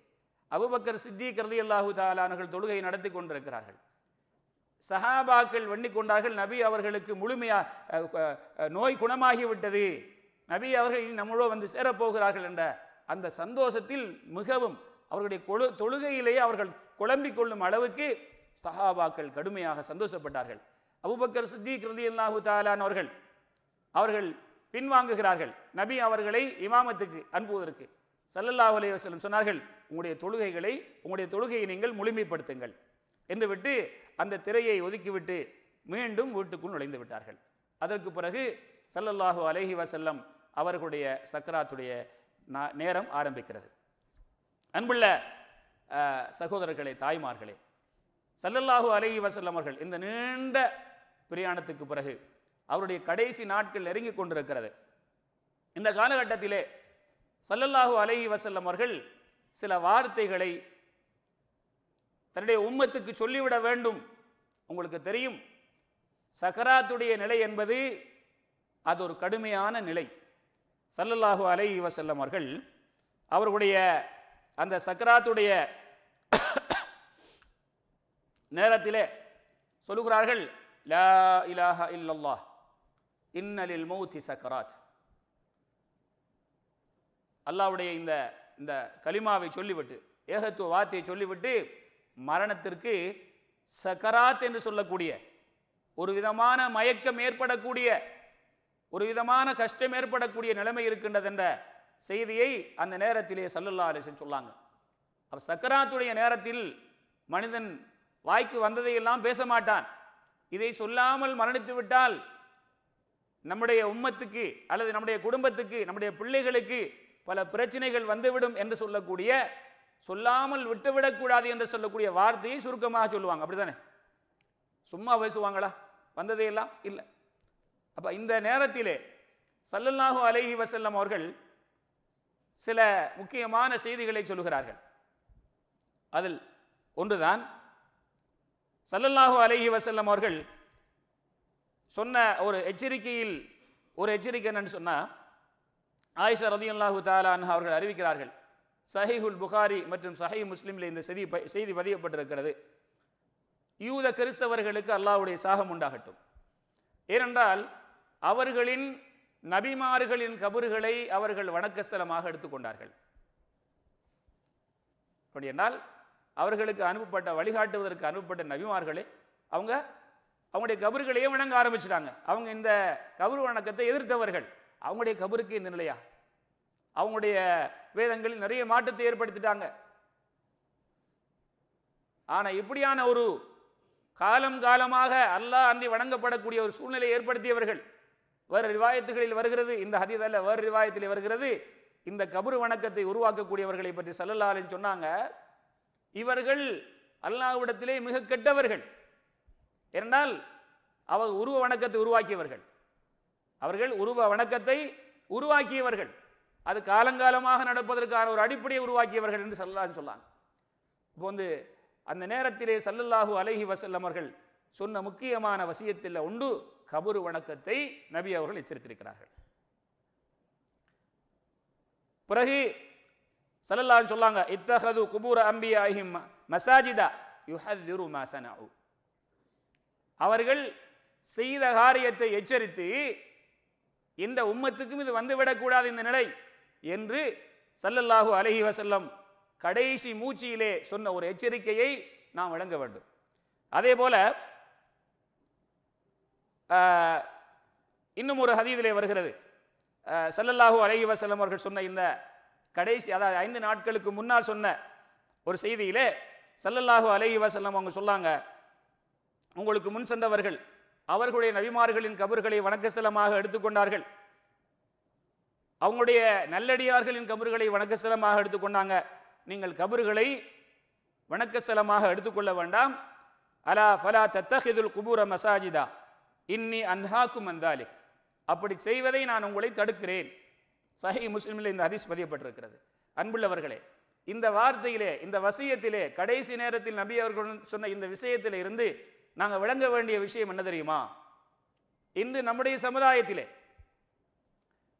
அபுபக்கர் சித்தி ரதி அல்லாஹூ தாலானர்கள் தொழுகை நடத்தி கொண்டிருக்கிறார்கள் சஹாபாக்கள் கொண்டார்கள் நபி அவர்களுக்கு முழுமையாக நோய் குணமாகிவிட்டது நபி அவர்கள் நம்மளோ வந்து சேரப்போகிறார்கள் என்ற அந்த சந்தோஷத்தில் மிகவும் அவர்களுடைய கொழு தொழுகையிலேயே அவர்கள் குழம்பிக் கொள்ளும் அளவுக்கு சஹாபாக்கள் கடுமையாக சந்தோஷப்பட்டார்கள் அபுபக்கர் சித்தி கிருதி அல்லாஹு தாலான் அவர்கள் அவர்கள் பின்வாங்குகிறார்கள் நபி அவர்களை இமாமத்துக்கு அனுப்புவதற்கு சல்லல்லா அலைய வசலம் சொன்னார்கள் உங்களுடைய தொழுகைகளை உங்களுடைய தொழுகையை நீங்கள் முழுமைப்படுத்துங்கள் என்று விட்டு அந்த திரையை ஒதுக்கிவிட்டு மீண்டும் வீட்டுக்குள் நுழைந்து விட்டார்கள் அதற்கு பிறகு சல்லல்லாஹு அலஹி வசல்லம் அவர்களுடைய சக்கராத்துடைய நேரம் ஆரம்பிக்கிறது அன்புள்ள சகோதரர்களே தாய்மார்களே சல்லல்லாஹு அலஹி வசல்லம் அவர்கள் இந்த நீண்ட பிரயாணத்துக்கு பிறகு அவருடைய கடைசி நாட்கள் நெருங்கி கொண்டிருக்கிறது இந்த காலகட்டத்திலே சல்லல்லாஹு அலஹி வசல்லம் அவர்கள் சில வார்த்தைகளை தன்னுடைய உம்மத்துக்கு சொல்லிவிட வேண்டும் உங்களுக்கு தெரியும் சக்கராத்துடைய நிலை என்பது அது ஒரு கடுமையான நிலை சல்லல்லாஹு அலை வசல்லம் அவர்கள் அவர்களுடைய அந்த சக்கராத்துடைய நேரத்திலே சொல்லுகிறார்கள் லா இலாஹ இல்லல்லாஹ் இன்னலில் மௌத்தி சக்கராத் அல்லாவுடைய இந்த இந்த கலிமாவை சொல்லிவிட்டு ஏகத்துவ வார்த்தையை சொல்லிவிட்டு மரணத்திற்கு சக்கராத் என்று சொல்லக்கூடிய ஒரு விதமான மயக்கம் ஏற்படக்கூடிய ஒரு விதமான கஷ்டம் ஏற்படக்கூடிய நிலைமை இருக்கின்றது என்ற செய்தியை அந்த நேரத்திலே சல்லுல்லா அலிசன் சொல்லாங்க அப்போ சக்கராத்துடைய நேரத்தில் மனிதன் வாய்க்கு வந்ததையெல்லாம் பேச மாட்டான் இதை சொல்லாமல் மரணித்து விட்டால் நம்முடைய உம்மத்துக்கு அல்லது நம்முடைய குடும்பத்துக்கு நம்முடைய பிள்ளைகளுக்கு பல பிரச்சனைகள் வந்துவிடும் என்று சொல்லக்கூடிய சொல்லாமல் விட்டுவிடக்கூடாது என்று சொல்லக்கூடிய வார்த்தையை சுருக்கமாக சொல்லுவாங்க அப்படித்தானே சும்மா பேசுவாங்களா வந்ததே எல்லாம் இல்லை அப்போ இந்த நேரத்திலே சல்லல்லாஹு அலஹி வசல்லம் அவர்கள் சில முக்கியமான செய்திகளை சொல்கிறார்கள் அதில் ஒன்றுதான் சல்லல்லாஹு அலஹி வசல்லம் அவர்கள் சொன்ன ஒரு எச்சரிக்கையில் ஒரு எச்சரிக்கை என்னன்னு சொன்னால் ஆயிஷா ரதி அல்லாஹூ தாலா அவர்கள் அறிவிக்கிறார்கள் சஹிஹுல் புகாரி மற்றும் சஹி முஸ்லீமில் இந்த செய்தி செய்தி பதியப்பட்டிருக்கிறது யூத கிறிஸ்தவர்களுக்கு அல்லாஹுடைய சாகம் உண்டாகட்டும் ஏனென்றால் அவர்களின் நபிமார்களின் கபறுகளை அவர்கள் வணக்கஸ்தலமாக எடுத்துக்கொண்டார்கள் அப்படி என்றால் அவர்களுக்கு அனுப்பப்பட்ட வழிகாட்டுவதற்கு அனுப்பப்பட்ட நபிமார்களே அவங்க அவங்களுடைய கபறுகளையே வணங்க ஆரம்பிச்சிட்டாங்க அவங்க இந்த கபர் வணக்கத்தை எதிர்த்தவர்கள் அவங்களுடைய கபருக்கு இந்த நிலையா அவங்களுடைய வேதங்களில் நிறைய மாற்றத்தை ஏற்படுத்திட்டாங்க ஆனால் இப்படியான ஒரு காலம் காலமாக அல்லாஹ் அன்றி வணங்கப்படக்கூடிய ஒரு சூழ்நிலை ஏற்படுத்தியவர்கள் வேறு ரிவாயத்துகளில் வருகிறது இந்த ஹதீத் அல்ல வேறு ரிவாயத்தில் வருகிறது இந்த கபரு வணக்கத்தை உருவாக்கக்கூடியவர்களை பற்றி சல்லல்லாலின்னு சொன்னாங்க இவர்கள் அல்லாஹ்விடத்திலே மிக கெட்டவர்கள் என்றால் அவர் உருவ வணக்கத்தை உருவாக்கியவர்கள் அவர்கள் உருவ வணக்கத்தை உருவாக்கியவர்கள் அது காலங்காலமாக நடப்பதற்கான ஒரு அடிப்படையை உருவாக்கியவர்கள் என்று சொல்லலான்னு சொல்லாங்க இப்போ வந்து அந்த நேரத்திலே சல்லல்லாஹு அலஹி வசல்லம் அவர்கள் சொன்ன முக்கியமான வசியத்தில் உண்டு கபுரு வணக்கத்தை நபி அவர்கள் எச்சரித்திருக்கிறார்கள் பிறகு சல்லல்லான்னு சொல்லாங்க இத்தஹது குபூர் அம்பியாஹிம் மசாஜிதா யுஹதிரு மசனாவு அவர்கள் செய்த காரியத்தை எச்சரித்து இந்த உம்மத்துக்கும் இது வந்துவிடக்கூடாது இந்த நிலை என்று சல்லல்லாஹு அலஹி வசல்லம் கடைசி மூச்சியிலே சொன்ன ஒரு எச்சரிக்கையை நாம் வழங்க வேண்டும் அதே போல இன்னும் ஒரு ஹதீதிலே வருகிறது சல்லல்லாஹு அலஹி வசல்லம் அவர்கள் சொன்ன இந்த கடைசி அதாவது ஐந்து நாட்களுக்கு முன்னால் சொன்ன ஒரு செய்தியிலே சல்லல்லாஹு அலஹி வசல்லம் அவங்க சொன்னாங்க உங்களுக்கு முன் சென்றவர்கள் அவர்களுடைய நபிமார்களின் கபர்களை வணக்கசலமாக எடுத்துக்கொண்டார்கள் அவங்களுடைய நல்லடியார்களின் கபர்களை வணக்கஸ்தலமாக எடுத்துக்கொண்டாங்க நீங்கள் கபர்களை வணக்கஸ்தலமாக எடுத்துக்கொள்ள வேண்டாம் அலா ஃபலா தத்தஹிதுல் குபூர மசாஜிதா இன்னி அன்ஹாக்கும் அந்தாலி அப்படி செய்வதை நான் உங்களை தடுக்கிறேன் சஹி முஸ்லிமில் இந்த ஹதீஸ் பதியப்பட்டிருக்கிறது அன்புள்ளவர்களே இந்த வார்த்தையிலே இந்த வசியத்திலே கடைசி நேரத்தில் நபி அவர்கள் சொன்ன இந்த விஷயத்திலே இருந்து நாங்கள் விளங்க வேண்டிய விஷயம் என்ன தெரியுமா இன்று நம்முடைய சமுதாயத்திலே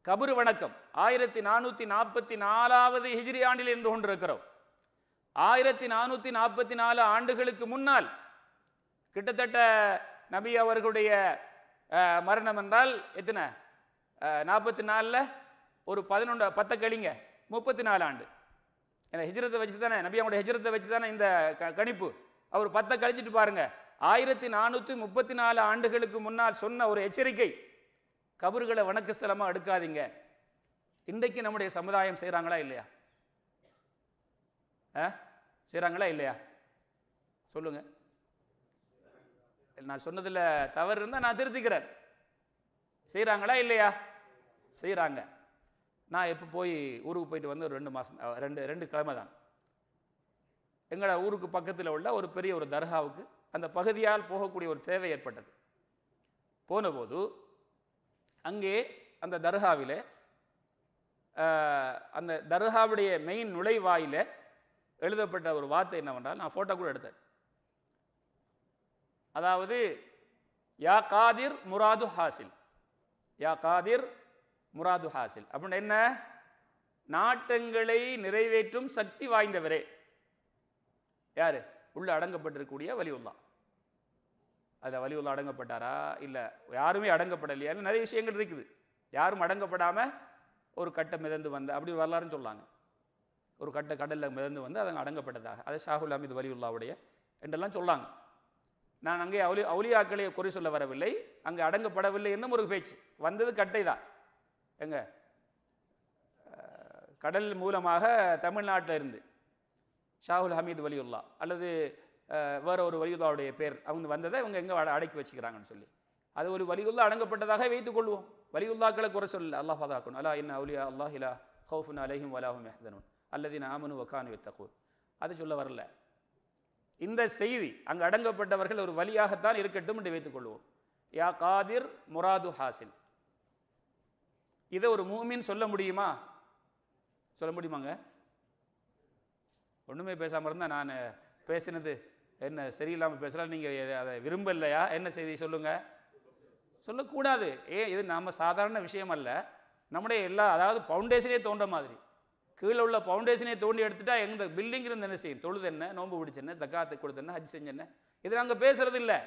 கபுர் வணக்கம் ஆயிரத்தி நானூற்றி நாற்பத்தி நாலாவது ஹிஜ்ரி ஆண்டில் என்று கொண்டிருக்கிறோம் ஆயிரத்தி நானூற்றி நாற்பத்தி நாலு ஆண்டுகளுக்கு முன்னால் கிட்டத்தட்ட நபி அவர்களுடைய மரணம் என்றால் எத்தனை நாற்பத்தி நாலில் ஒரு பதினொன்று பத்த கழிங்க முப்பத்தி நாலு ஆண்டு ஏன்னா ஹிஜ்ரத்தை வச்சு தானே நபி அவங்களுடைய ஹிஜ்ரத்தை வச்சு தானே இந்த கணிப்பு அவர் பத்த கழிச்சிட்டு பாருங்கள் ஆயிரத்தி நானூற்றி முப்பத்தி நாலு ஆண்டுகளுக்கு முன்னால் சொன்ன ஒரு எச்சரிக்கை கபர்களை ஸ்தலமாக எடுக்காதீங்க இன்றைக்கு நம்முடைய சமுதாயம் செய்கிறாங்களா இல்லையா ஆ செய்கிறாங்களா இல்லையா சொல்லுங்கள் நான் சொன்னதில் தவறு இருந்தால் நான் திருத்திக்கிறேன் செய்கிறாங்களா இல்லையா செய்கிறாங்க நான் எப்போ போய் ஊருக்கு போயிட்டு வந்து ஒரு ரெண்டு மாதம் ரெண்டு ரெண்டு கிழமை தான் எங்களோட ஊருக்கு பக்கத்தில் உள்ள ஒரு பெரிய ஒரு தர்காவுக்கு அந்த பகுதியால் போகக்கூடிய ஒரு தேவை ஏற்பட்டது போனபோது அங்கே அந்த தர்காவில் அந்த தர்காவுடைய மெயின் நுழைவாயில் எழுதப்பட்ட ஒரு வார்த்தை என்னவென்றால் நான் ஃபோட்டோ கூட எடுத்தேன் அதாவது யா காதிர் முராது ஹாசில் யா காதிர் முராது ஹாசில் அப்படின்னு என்ன நாட்டங்களை நிறைவேற்றும் சக்தி வாய்ந்தவரே யாரு உள்ளே அடங்கப்பட்டிருக்கக்கூடிய வலியுல்லா அதில் வலியுல்லா அடங்கப்பட்டாரா இல்லை யாருமே அடங்கப்படலையான்னு நிறைய விஷயங்கள் இருக்குது யாரும் அடங்கப்படாமல் ஒரு கட்டை மிதந்து வந்த அப்படி வரலாறுன்னு சொல்லாங்க ஒரு கட்டை கடலில் மிதந்து வந்து அதங்க அடங்கப்பட்டதாக அது ஷாகுல் அமீது வலியுல்லாவுடைய என்றெல்லாம் சொல்லாங்க நான் அங்கே அவுலி அவுலியாக்களை குறை சொல்ல வரவில்லை அங்கே அடங்கப்படவில்லை என்னும் ஒரு பேச்சு வந்தது கட்டை தான் எங்க கடல் மூலமாக தமிழ்நாட்டில் இருந்து ஷாஹுல் ஹமீது வலியுல்லா அல்லது வேற ஒரு வலியுல்லாவுடைய பேர் அவங்க வந்ததை இவங்க எங்கே அடக்கி வச்சுக்கிறாங்கன்னு சொல்லி அது ஒரு வலியுல்லா அடங்கப்பட்டதாக வைத்துக் கொள்வோம் வலியுல்லாக்களை குறை சொல்லல அல்லாஹ் பாதாக்கணும் அல்லா என்ன அவுலியா அல்லாஹ் இலா ஹவுஃபுன் அலஹிம் வலாஹும் மெஹதனுன் அல்லதின் ஆமனு வக்கானு வித்தகூர் அது சொல்ல வரல இந்த செய்தி அங்கு அடங்கப்பட்டவர்கள் ஒரு வழியாகத்தான் இருக்கட்டும் என்று கொள்வோம் யா காதிர் முராது ஹாசில் இதை ஒரு மூமின் சொல்ல முடியுமா சொல்ல முடியுமாங்க ஒன்றுமே பேசாமல் இருந்தால் நான் பேசினது என்ன சரியில்லாமல் பேசலாம் நீங்கள் அதை விரும்பலையா என்ன செய்தி சொல்லுங்கள் சொல்லக்கூடாது ஏ இது நாம் சாதாரண விஷயம் அல்ல நம்முடைய எல்லா அதாவது ஃபவுண்டேஷனே தோன்ற மாதிரி கீழே உள்ள ஃபவுண்டேஷனே தோண்டி எடுத்துட்டா எந்த பில்டிங் இருந்து என்ன செய்யும் தொழுது என்ன நோன்பு பிடிச்சென்ன ஜக்காத்து கொடுத்தென்ன ஹஜ் செஞ்சென்ன இது நாங்கள் பேசுகிறது இல்லை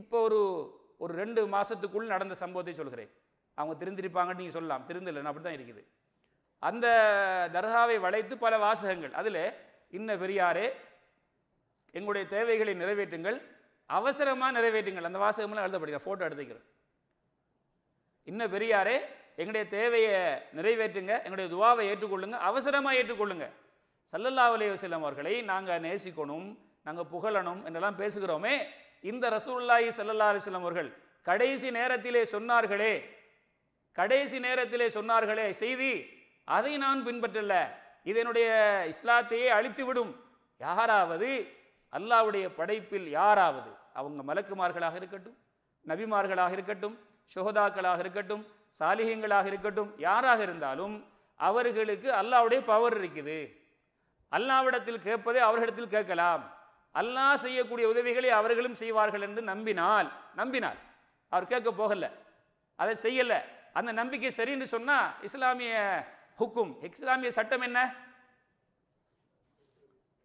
இப்போ ஒரு ஒரு ரெண்டு மாதத்துக்குள் நடந்த சம்பவத்தை சொல்கிறேன் அவங்க திருந்திருப்பாங்கன்னு நீங்கள் சொல்லலாம் திருந்தில்லைன்னு அப்படி தான் இருக்குது அந்த தர்காவை வளைத்து பல வாசகங்கள் அதில் இன்ன பெரியாரே எங்களுடைய தேவைகளை நிறைவேற்றுங்கள் அவசரமாக நிறைவேற்றுங்கள் அந்த வாசகமெல்லாம் எழுதப்படுகிறேன் ஃபோட்டோ எடுத்துக்கிறேன் இன்ன பெரியாரே எங்களுடைய தேவையை நிறைவேற்றுங்க எங்களுடைய துவாவை ஏற்றுக்கொள்ளுங்க அவசரமாக ஏற்றுக்கொள்ளுங்க சல்லல்லா அலையுசல்லம் அவர்களை நாங்கள் நேசிக்கணும் நாங்கள் புகழணும் என்றெல்லாம் பேசுகிறோமே இந்த ரசூல்லாயி சல்லல்லா அலிஸ்லாம் அவர்கள் கடைசி நேரத்திலே சொன்னார்களே கடைசி நேரத்திலே சொன்னார்களே செய்தி அதை நான் பின்பற்றல இதனுடைய இஸ்லாத்தையே அழித்துவிடும் யாராவது அல்லாவுடைய படைப்பில் யாராவது அவங்க மலக்குமார்களாக இருக்கட்டும் நபிமார்களாக இருக்கட்டும் சுகதாக்களாக இருக்கட்டும் சாலிகங்களாக இருக்கட்டும் யாராக இருந்தாலும் அவர்களுக்கு அல்லாவுடைய பவர் இருக்குது அல்லாவிடத்தில் கேட்பதை அவர்களிடத்தில் கேட்கலாம் அல்லாஹ் செய்யக்கூடிய உதவிகளை அவர்களும் செய்வார்கள் என்று நம்பினால் நம்பினால் அவர் கேட்க போகலை அதை செய்யலை அந்த நம்பிக்கை சரின்னு சொன்னால் இஸ்லாமிய ஹுக்கும் இஸ்லாமிய சட்டம் என்ன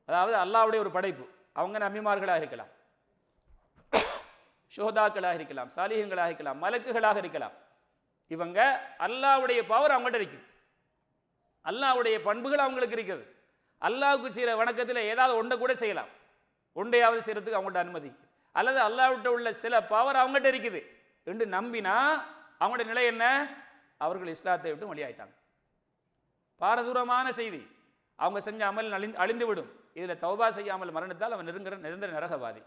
அதாவது அல்லாவுடைய ஒரு படைப்பு அவங்க நம்பிமார்களாக இருக்கலாம் ஷோதாக்களாக இருக்கலாம் சாலிகங்களாக இருக்கலாம் மலக்குகளாக இருக்கலாம் இவங்க அல்லாவுடைய பவர் அவங்கள்ட்ட இருக்கு அல்லாவுடைய பண்புகள் அவங்களுக்கு இருக்குது அல்லாவுக்கு செய்கிற வணக்கத்தில் ஏதாவது ஒன்றை கூட செய்யலாம் ஒன்றையாவது செய்கிறதுக்கு அவங்கள்ட்ட அனுமதி அல்லது அல்லாவிட்ட உள்ள சில பவர் அவங்ககிட்ட இருக்குது என்று நம்பினா அவங்களோட நிலை என்ன அவர்கள் இஸ்லாத்தை விட்டு வழியாயிட்டாங்க பாரதூரமான செய்தி அவங்க செஞ்ச அமல் அழிந்துவிடும் இதில் தௌபா செய்யாமல் மரணத்தால் அவன் நெருங்கிற நிரந்தர நரகவாதி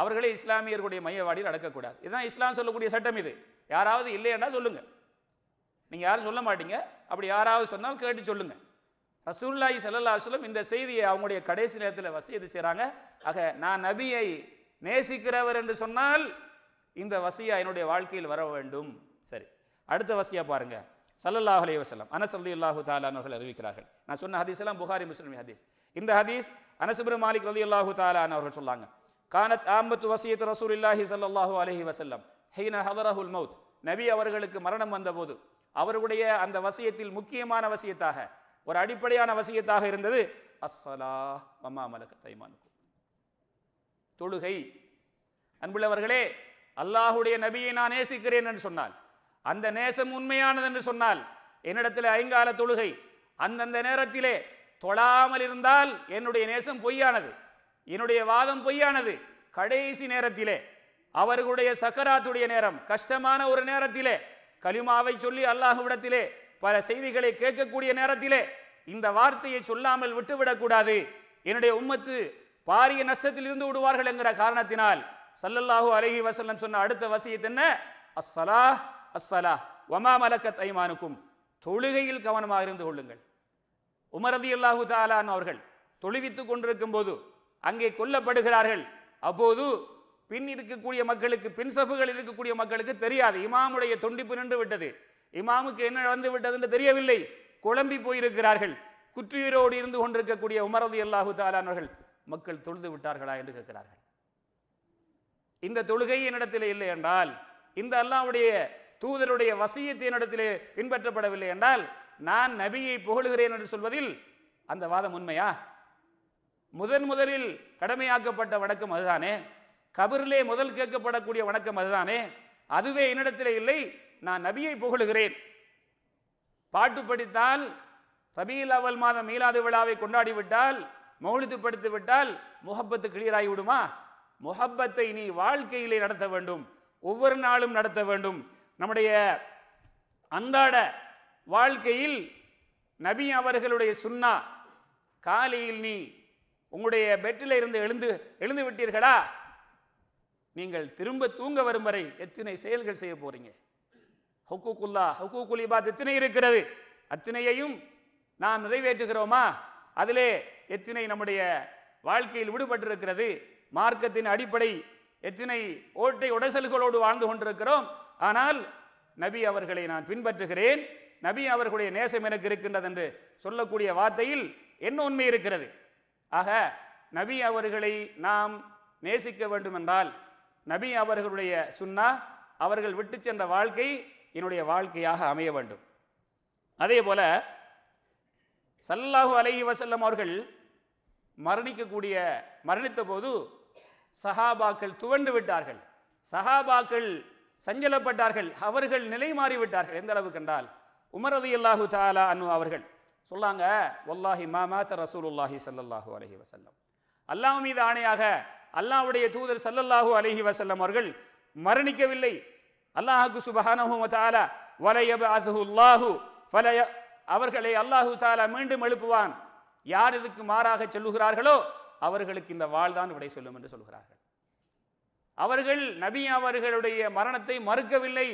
அவர்களே இஸ்லாமியர்களுடைய மையவாடியில் அடக்கக்கூடாது இதுதான் இஸ்லாம் சொல்லக்கூடிய சட்டம் இது யாராவது இல்லையன்னா சொல்லுங்கள் நீங்கள் யாரும் சொல்ல மாட்டீங்க அப்படி யாராவது சொன்னால் கேட்டு சொல்லுங்கள் ரசூல்லாய் செல்லல்லா சொல்லும் இந்த செய்தியை அவங்களுடைய கடைசி நேரத்தில் வசியது செய்கிறாங்க ஆக நான் நபியை நேசிக்கிறவர் என்று சொன்னால் இந்த வசியா என்னுடைய வாழ்க்கையில் வர வேண்டும் சரி அடுத்த வசியா பாருங்கள் சல்லல்லாஹ் அலி வசலம் அனஸ் அல்லி அல்லாஹு தாலானவர்கள் அறிவிக்கிறார்கள் நான் சொன்ன ஹதீஸ் எல்லாம் புகாரி முஸ்லிம் ஹதீஸ் இந்த ஹதீஸ் அனசுபுர மாலிக் அலி அல்லாஹு தாலான் அவர்கள் சொல்லாங்க கானத் ஆம்பத்து வசியத் ரசூல் இல்லாஹி சல்லாஹூ அலஹி வசல்லம் ஹெய்ன ஹதரஹுல் மவுத் நபி அவர்களுக்கு மரணம் வந்தபோது அவருடைய அந்த வசியத்தில் முக்கியமான வசியத்தாக ஒரு அடிப்படையான வசியத்தாக இருந்தது அஸ்ஸலா மம்மா தைமானுக்கு தொழுகை அன்புள்ளவர்களே அல்லாஹுடைய நபியை நான் நேசிக்கிறேன் என்று சொன்னால் அந்த நேசம் உண்மையானது என்று சொன்னால் என்னிடத்தில் ஐங்கால தொழுகை அந்தந்த நேரத்திலே தொழாமல் இருந்தால் என்னுடைய நேசம் பொய்யானது என்னுடைய வாதம் பொய்யானது கடைசி நேரத்திலே அவர்களுடைய சக்கராத்துடைய நேரம் கஷ்டமான ஒரு நேரத்திலே கலிமாவை சொல்லி அல்லாஹுவிடத்திலே பல செய்திகளை கேட்கக்கூடிய நேரத்திலே இந்த வார்த்தையை சொல்லாமல் விட்டுவிடக்கூடாது என்னுடைய உம்மத்து பாரிய நஷ்டத்தில் இருந்து விடுவார்கள் என்கிற காரணத்தினால் சல்லல்லாஹு அலஹி வசல்லம் சொன்ன அடுத்த வசியத்து என்ன அஸ்ஸலா அஸ்ஸலா வமா மலக்கத் ஐமானுக்கும் தொழுகையில் கவனமாக இருந்து கொள்ளுங்கள் உமரதி அல்லாஹு தாலான் அவர்கள் தொழுவித்து கொண்டிருக்கும் போது அங்கே கொல்லப்படுகிறார்கள் அப்போது பின் இருக்கக்கூடிய மக்களுக்கு பின் இருக்கக்கூடிய மக்களுக்கு தெரியாது இமாமுடைய தொண்டிப்பு நின்று விட்டது இமாமுக்கு என்ன நடந்து விட்டது என்று தெரியவில்லை குழம்பி போயிருக்கிறார்கள் குற்றியரோடு இருந்து கொண்டிருக்கக்கூடிய உமரது அல்லாஹு தாலானவர்கள் மக்கள் தொழுது விட்டார்களா என்று கேட்கிறார்கள் இந்த தொழுகை என்னிடத்தில் இல்லை என்றால் இந்த அல்லாவுடைய தூதருடைய வசியத்தை என்னிடத்திலே பின்பற்றப்படவில்லை என்றால் நான் நபியை புகழுகிறேன் என்று சொல்வதில் அந்த வாதம் உண்மையா முதன் முதலில் கடமையாக்கப்பட்ட வணக்கம் அதுதானே கபிரிலே முதல் கேட்கப்படக்கூடிய வணக்கம் அதுதானே அதுவே என்னிடத்திலே இல்லை நான் நபியை புகழுகிறேன் பாட்டு படித்தால் ரபியில் அவல் மாதம் மீலாது விழாவை கொண்டாடிவிட்டால் மௌலித்து படித்து விட்டால் முகப்பத்து கிளியராகி விடுமா முகப்பத்தை நீ வாழ்க்கையிலே நடத்த வேண்டும் ஒவ்வொரு நாளும் நடத்த வேண்டும் நம்முடைய அன்றாட வாழ்க்கையில் நபி அவர்களுடைய சுண்ணா காலையில் நீ உங்களுடைய பெட்டில் இருந்து எழுந்து எழுந்து விட்டீர்களா நீங்கள் திரும்ப தூங்க வரும் வரை எத்தனை செயல்கள் செய்ய போறீங்க ஹொக்குக்குல்லா ஹொக்குக்குலிபாத் எத்தனை இருக்கிறது அத்தனையையும் நாம் நிறைவேற்றுகிறோமா அதிலே எத்தனை நம்முடைய வாழ்க்கையில் விடுபட்டிருக்கிறது மார்க்கத்தின் அடிப்படை எத்தனை ஓட்டை உடைசல்களோடு வாழ்ந்து கொண்டிருக்கிறோம் ஆனால் நபி அவர்களை நான் பின்பற்றுகிறேன் நபி அவர்களுடைய நேசம் எனக்கு இருக்கின்றது என்று சொல்லக்கூடிய வார்த்தையில் என்ன உண்மை இருக்கிறது ஆக நபி அவர்களை நாம் நேசிக்க வேண்டுமென்றால் நபி அவர்களுடைய சுன்னா அவர்கள் விட்டு சென்ற வாழ்க்கை என்னுடைய வாழ்க்கையாக அமைய வேண்டும் அதே போல சல்லாஹூ அலஹி வசல்லம் அவர்கள் மரணிக்கக்கூடிய மரணித்த போது சஹாபாக்கள் துவண்டு விட்டார்கள் சஹாபாக்கள் சஞ்சலப்பட்டார்கள் அவர்கள் நிலை மாறிவிட்டார்கள் எந்த அளவு கண்டால் உமரது அல்லாஹு தாலா அனு அவர்கள் சொல்லாங்க ஒல்லாஹி மாமாத்த உல்லாஹி சல்லல்லாஹு அலஹி வசல்லம் அல்லாஹ் மீது ஆணையாக அல்லாஹுடைய தூதர் சல்லல்லாஹு அலஹி வசல்லம் அவர்கள் மரணிக்கவில்லை அல்லாஹுக்கு சுபஹானஹு தாலா வலையப அசஹுல்லாஹு ஃபலய அவர்களை அல்லாஹு தாலா மீண்டும் எழுப்புவான் யார் இதுக்கு மாறாக சொல்லுகிறார்களோ அவர்களுக்கு இந்த வாழ்தான் விடை சொல்லும் என்று சொல்கிறார்கள் அவர்கள் நபி அவர்களுடைய மரணத்தை மறுக்கவில்லை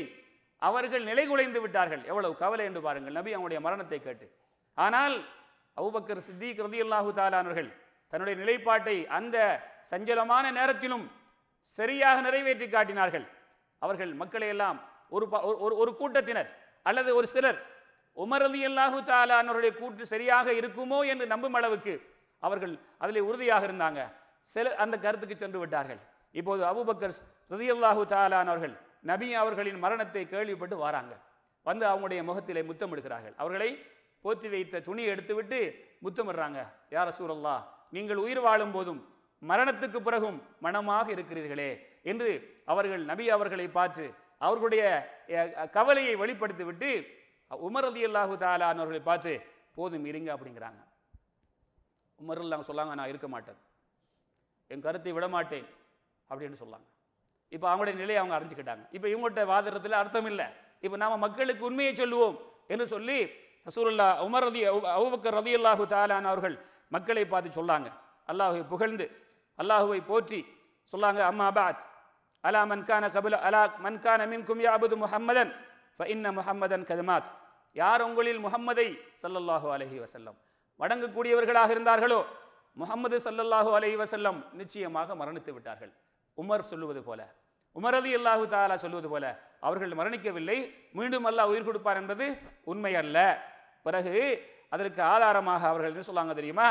அவர்கள் நிலை குலைந்து விட்டார்கள் எவ்வளவு கவலை என்று பாருங்கள் நபி அவனுடைய மரணத்தை கேட்டு ஆனால் அவுபக்கர் சித்திக் ரதி அல்லாஹு தாலானவர்கள் தன்னுடைய நிலைப்பாட்டை அந்த சஞ்சலமான நேரத்திலும் சரியாக நிறைவேற்றி காட்டினார்கள் அவர்கள் மக்களை எல்லாம் ஒரு ஒரு கூட்டத்தினர் அல்லது ஒரு சிலர் உமர் அலி அல்லாஹு தாலானவருடைய கூட்டு சரியாக இருக்குமோ என்று நம்பும் அளவுக்கு அவர்கள் அதில் உறுதியாக இருந்தாங்க சிலர் அந்த கருத்துக்கு சென்று விட்டார்கள் இப்போது அபுபக்கர் ரதியல்லாஹு தாலானவர்கள் நபி அவர்களின் மரணத்தை கேள்விப்பட்டு வராங்க வந்து அவங்களுடைய முகத்திலே முத்தமிடுகிறார்கள் அவர்களை போத்தி வைத்த துணி எடுத்துவிட்டு முத்தமிடுறாங்க யார் சூரல்லா நீங்கள் உயிர் வாழும் போதும் மரணத்துக்கு பிறகும் மனமாக இருக்கிறீர்களே என்று அவர்கள் நபி அவர்களை பார்த்து அவர்களுடைய கவலையை வெளிப்படுத்திவிட்டு உமர் அலி அல்லாஹு தாலானவர்களை பார்த்து போதும் இருங்க அப்படிங்கிறாங்க உமர் இல்லாமல் சொல்லாங்க நான் இருக்க மாட்டேன் என் கருத்தை விடமாட்டேன் அப்படின்னு சொல்லாங்க இப்போ அவங்களுடைய நிலையை அவங்க அறிஞ்சுக்கிட்டாங்க இப்போ இவங்கள்ட்ட வாதிடுறதுல அர்த்தம் இல்லை இப்போ நாம் மக்களுக்கு உண்மையை சொல்லுவோம் என்று சொல்லி ரசூலுல்லா உமர் ரதி அவுபக்க ரதி அல்லாஹு தாலான் அவர்கள் மக்களை பார்த்து சொல்லாங்க அல்லாஹுவை புகழ்ந்து அல்லாஹுவை போற்றி சொல்லாங்க அம்மா பாத் அலா மன்கான கபுல் அலா மன்கான மின் குமியா அபுது முஹம்மதன் முஹம்மதன் கதமாத் யார் உங்களில் முகம்மதை சல்லல்லாஹு அலஹி வசல்லம் வணங்கக்கூடியவர்களாக இருந்தார்களோ முகமது சல்லல்லாஹு அலஹி வசல்லம் நிச்சயமாக மரணித்து விட்டார்கள் உமர் சொல்லுவது போல உமரதி அல்லாஹு தாலா சொல்லுவது போல அவர்கள் மரணிக்கவில்லை மீண்டும் அல்லாஹ் உயிர் கொடுப்பார் என்பது உண்மை அல்ல பிறகு அதற்கு ஆதாரமாக அவர்கள் என்ன சொல்லாங்க தெரியுமா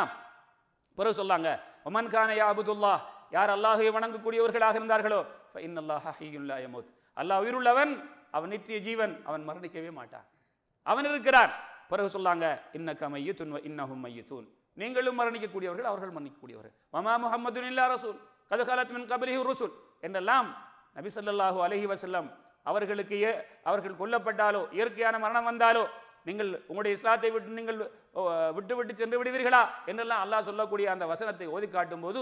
பிறகு சொல்லாங்க ஒமன் கான அபுதுல்லா யார் அல்லாஹை வணங்கக்கூடியவர்களாக இருந்தார்களோ இன்னல்லாஹியுல்லா யமோத் அல்லாஹ் உயிருள்ளவன் அவன் நித்திய ஜீவன் அவன் மரணிக்கவே மாட்டான் அவன் இருக்கிறான் பிறகு சொல்லாங்க இன்ன கமையு துன் இன்னஹும் மையு தூன் நீங்களும் மரணிக்கக்கூடியவர்கள் அவர்கள் மன்னிக்கக்கூடியவர்கள் மமா முகமது இல்லா ரசூல் கதகாலத் மின் கபலிஹி என்றெல்லாம் நபி சொல்லாஹூ அலஹி வசல்லம் அவர்களுக்கு அவர்கள் கொல்லப்பட்டாலோ இயற்கையான மரணம் வந்தாலோ நீங்கள் உங்களுடைய இஸ்லாத்தை விட்டு நீங்கள் விட்டு விட்டு சென்று விடுவீர்களா என்றெல்லாம் அல்லாஹ் சொல்லக்கூடிய அந்த வசனத்தை ஓதி காட்டும் போது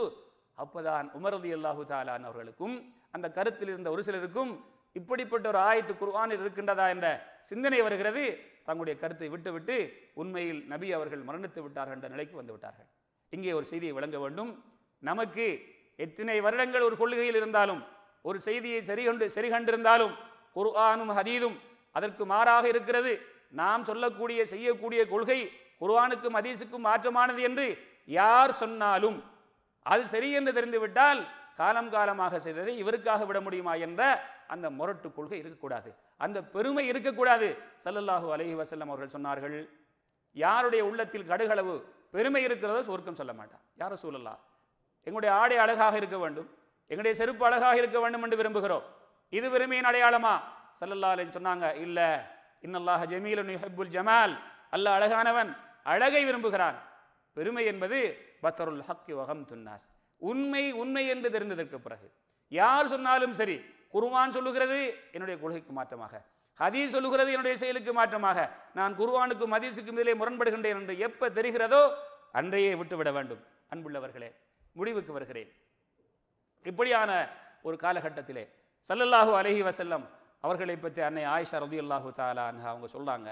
அப்போதான் உமரதி அல்லாஹு தாலான் அவர்களுக்கும் அந்த கருத்தில் இருந்த ஒரு சிலருக்கும் இப்படிப்பட்ட ஒரு ஆயத்து குர்வானில் இருக்கின்றதா என்ற சிந்தனை வருகிறது தங்களுடைய கருத்தை விட்டுவிட்டு உண்மையில் நபி அவர்கள் மரணித்து விட்டார்கள் என்ற நிலைக்கு வந்து விட்டார்கள் இங்கே ஒரு செய்தியை விளங்க வேண்டும் நமக்கு எத்தனை வருடங்கள் ஒரு கொள்கையில் இருந்தாலும் ஒரு செய்தியை சரி கொண்டு சரி கண்டிருந்தாலும் குர்ஆனும் ஹதீதும் அதற்கு மாறாக இருக்கிறது நாம் சொல்லக்கூடிய செய்யக்கூடிய கொள்கை குர்ஆனுக்கும் ஹதீஸுக்கும் மாற்றமானது என்று யார் சொன்னாலும் அது சரி என்று தெரிந்துவிட்டால் காலம் காலமாக செய்ததை இவருக்காக விட முடியுமா என்ற அந்த முரட்டு கொள்கை இருக்கக்கூடாது அந்த பெருமை இருக்கக்கூடாது சல்லல்லாஹூ அலஹி வசல்லம் அவர்கள் சொன்னார்கள் யாருடைய உள்ளத்தில் கடுகளவு பெருமை இருக்கிறதோ சொர்க்கம் சொல்ல மாட்டான் யார சூழல்லா எங்களுடைய ஆடை அழகாக இருக்க வேண்டும் எங்களுடைய செருப்பு அழகாக இருக்க வேண்டும் என்று விரும்புகிறோம் இது பெருமையின் அடையாளமா சல்லல்லா அலி சொன்னாங்க இல்லை இன்னல்லாஹ ஜமீல் ஹெப்புல் ஜமால் அல்ல அழகானவன் அழகை விரும்புகிறான் பெருமை என்பது பத்தருல் ஹக்கி வகம் துன்னாஸ் உண்மை உண்மை என்று தெரிந்ததற்கு பிறகு யார் சொன்னாலும் சரி குருவான் சொல்லுகிறது என்னுடைய கொள்கைக்கு மாற்றமாக ஹதீஸ் சொல்லுகிறது என்னுடைய செயலுக்கு மாற்றமாக நான் குருவானுக்கும் ஹதீஸுக்கும் இதிலே முரண்படுகின்றேன் என்று எப்போ தெரிகிறதோ அன்றையே விட்டுவிட வேண்டும் அன்புள்ளவர்களே முடிவுக்கு வருகிறேன் இப்படியான ஒரு காலகட்டத்திலே சல்லல்லாஹு அலஹி வசல்லம் அவர்களை பற்றி அன்னை ஆயிஷா ரதி அல்லாஹு தாலான்னு அவங்க சொல்கிறாங்க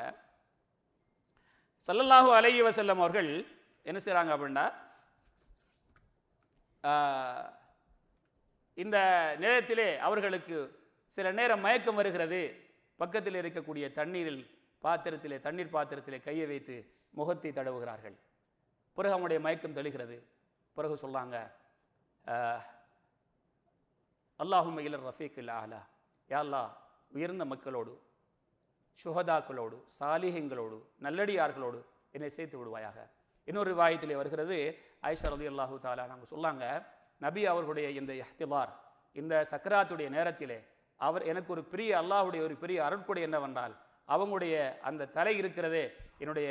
சல்லல்லாஹு அலஹி வசல்லம் அவர்கள் என்ன செய்கிறாங்க அப்படின்னா இந்த நிலையத்திலே அவர்களுக்கு சில நேரம் மயக்கம் வருகிறது பக்கத்தில் இருக்கக்கூடிய தண்ணீரில் பாத்திரத்திலே தண்ணீர் பாத்திரத்திலே கையை வைத்து முகத்தை தடவுகிறார்கள் பிறகு அவனுடைய மயக்கம் தெளிகிறது பிறகு சொல்லாங்க அல்லாஹும் இலர் ரஃபீக் இல்லா அலா யாழ்லா உயர்ந்த மக்களோடு சுகதாக்களோடு சாலிகங்களோடு நல்லடியார்களோடு என்னை சேர்த்து விடுவாயாக இன்னொரு வாயத்திலே வருகிறது ஐஷா ரதி அல்லாஹூ தாலா நாங்கள் சொல்லாங்க நபி அவர்களுடைய இந்த இஹ்திலார் இந்த சக்கராத்துடைய நேரத்திலே அவர் எனக்கு ஒரு பெரிய அல்லாஹுடைய ஒரு பெரிய அருட்கொடை என்னவென்றால் அவங்களுடைய அந்த தலை இருக்கிறதே என்னுடைய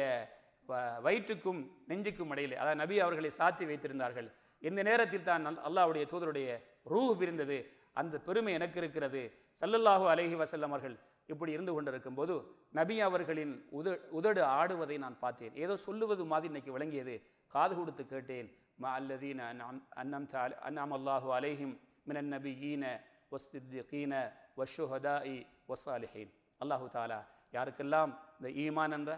வயிற்றுக்கும் நெஞ்சுக்கும் இடையிலே அதாவது நபி அவர்களை சாத்தி வைத்திருந்தார்கள் இந்த நேரத்தில் தான் அல்லாஹுடைய தூதருடைய ரூ பிரிந்தது அந்த பெருமை எனக்கு இருக்கிறது சல்லல்லாஹு அலஹி வசல்லம் அவர்கள் இப்படி இருந்து கொண்டிருக்கும் போது நபி அவர்களின் உத உதடு ஆடுவதை நான் பார்த்தேன் ஏதோ சொல்லுவது மாதிரி இன்னைக்கு விளங்கியது காது கொடுத்து கேட்டேன் مع الذين أنعمت أنعم الله عليهم من النبيين والصديقين والشهداء والصالحين அல்லாஹு தாலா யாருக்கெல்லாம் இந்த ஈமான் என்ற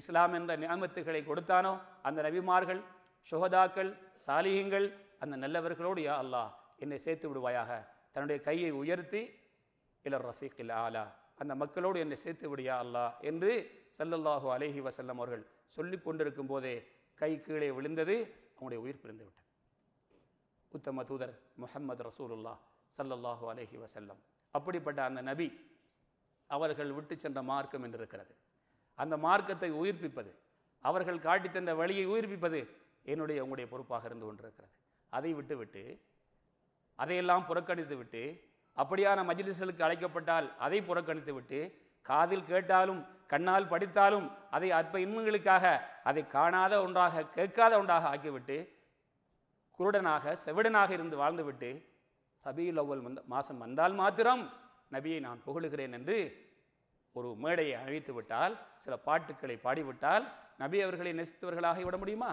இஸ்லாம் என்ற நியமத்துகளை கொடுத்தானோ அந்த நபிமார்கள் சுகதாக்கள் சாலிகங்கள் அந்த நல்லவர்களோடு யா அல்லாஹ் என்னை சேர்த்து விடுவாயாக தன்னுடைய கையை உயர்த்தி இலர் ரஃபீக் இல் ஆலா அந்த மக்களோடு என்னை சேர்த்து விடியா அல்லா என்று சல்லல்லாஹு அலேஹி வசல்லம் அவர்கள் சொல்லி கொண்டிருக்கும் போதே கை கீழே விழுந்தது அவனுடைய உயிர் பிரிந்து விட்டது உத்தம தூதர் முஹம்மது ரசூலுல்லா சல்லல்லாஹு அலஹி வசல்லம் அப்படிப்பட்ட அந்த நபி அவர்கள் விட்டு சென்ற மார்க்கம் என்று இருக்கிறது அந்த மார்க்கத்தை உயிர்ப்பிப்பது அவர்கள் காட்டி தந்த வழியை உயிர்ப்பிப்பது என்னுடைய உங்களுடைய பொறுப்பாக இருந்து கொண்டிருக்கிறது அதை விட்டுவிட்டு அதையெல்லாம் புறக்கணித்து விட்டு அப்படியான மஜிலிஸ்களுக்கு அழைக்கப்பட்டால் அதை புறக்கணித்து விட்டு காதில் கேட்டாலும் கண்ணால் படித்தாலும் அதை அற்ப இன்மங்களுக்காக அதை காணாத ஒன்றாக கேட்காத ஒன்றாக ஆக்கிவிட்டு குருடனாக செவிடனாக இருந்து வாழ்ந்துவிட்டு ரபியுல் அவ்வல் வந்த மாதம் வந்தால் மாத்திரம் நபியை நான் புகழுகிறேன் என்று ஒரு மேடையை அழைத்து விட்டால் சில பாட்டுக்களை பாடிவிட்டால் நபி அவர்களை நெசித்தவர்களாக விட முடியுமா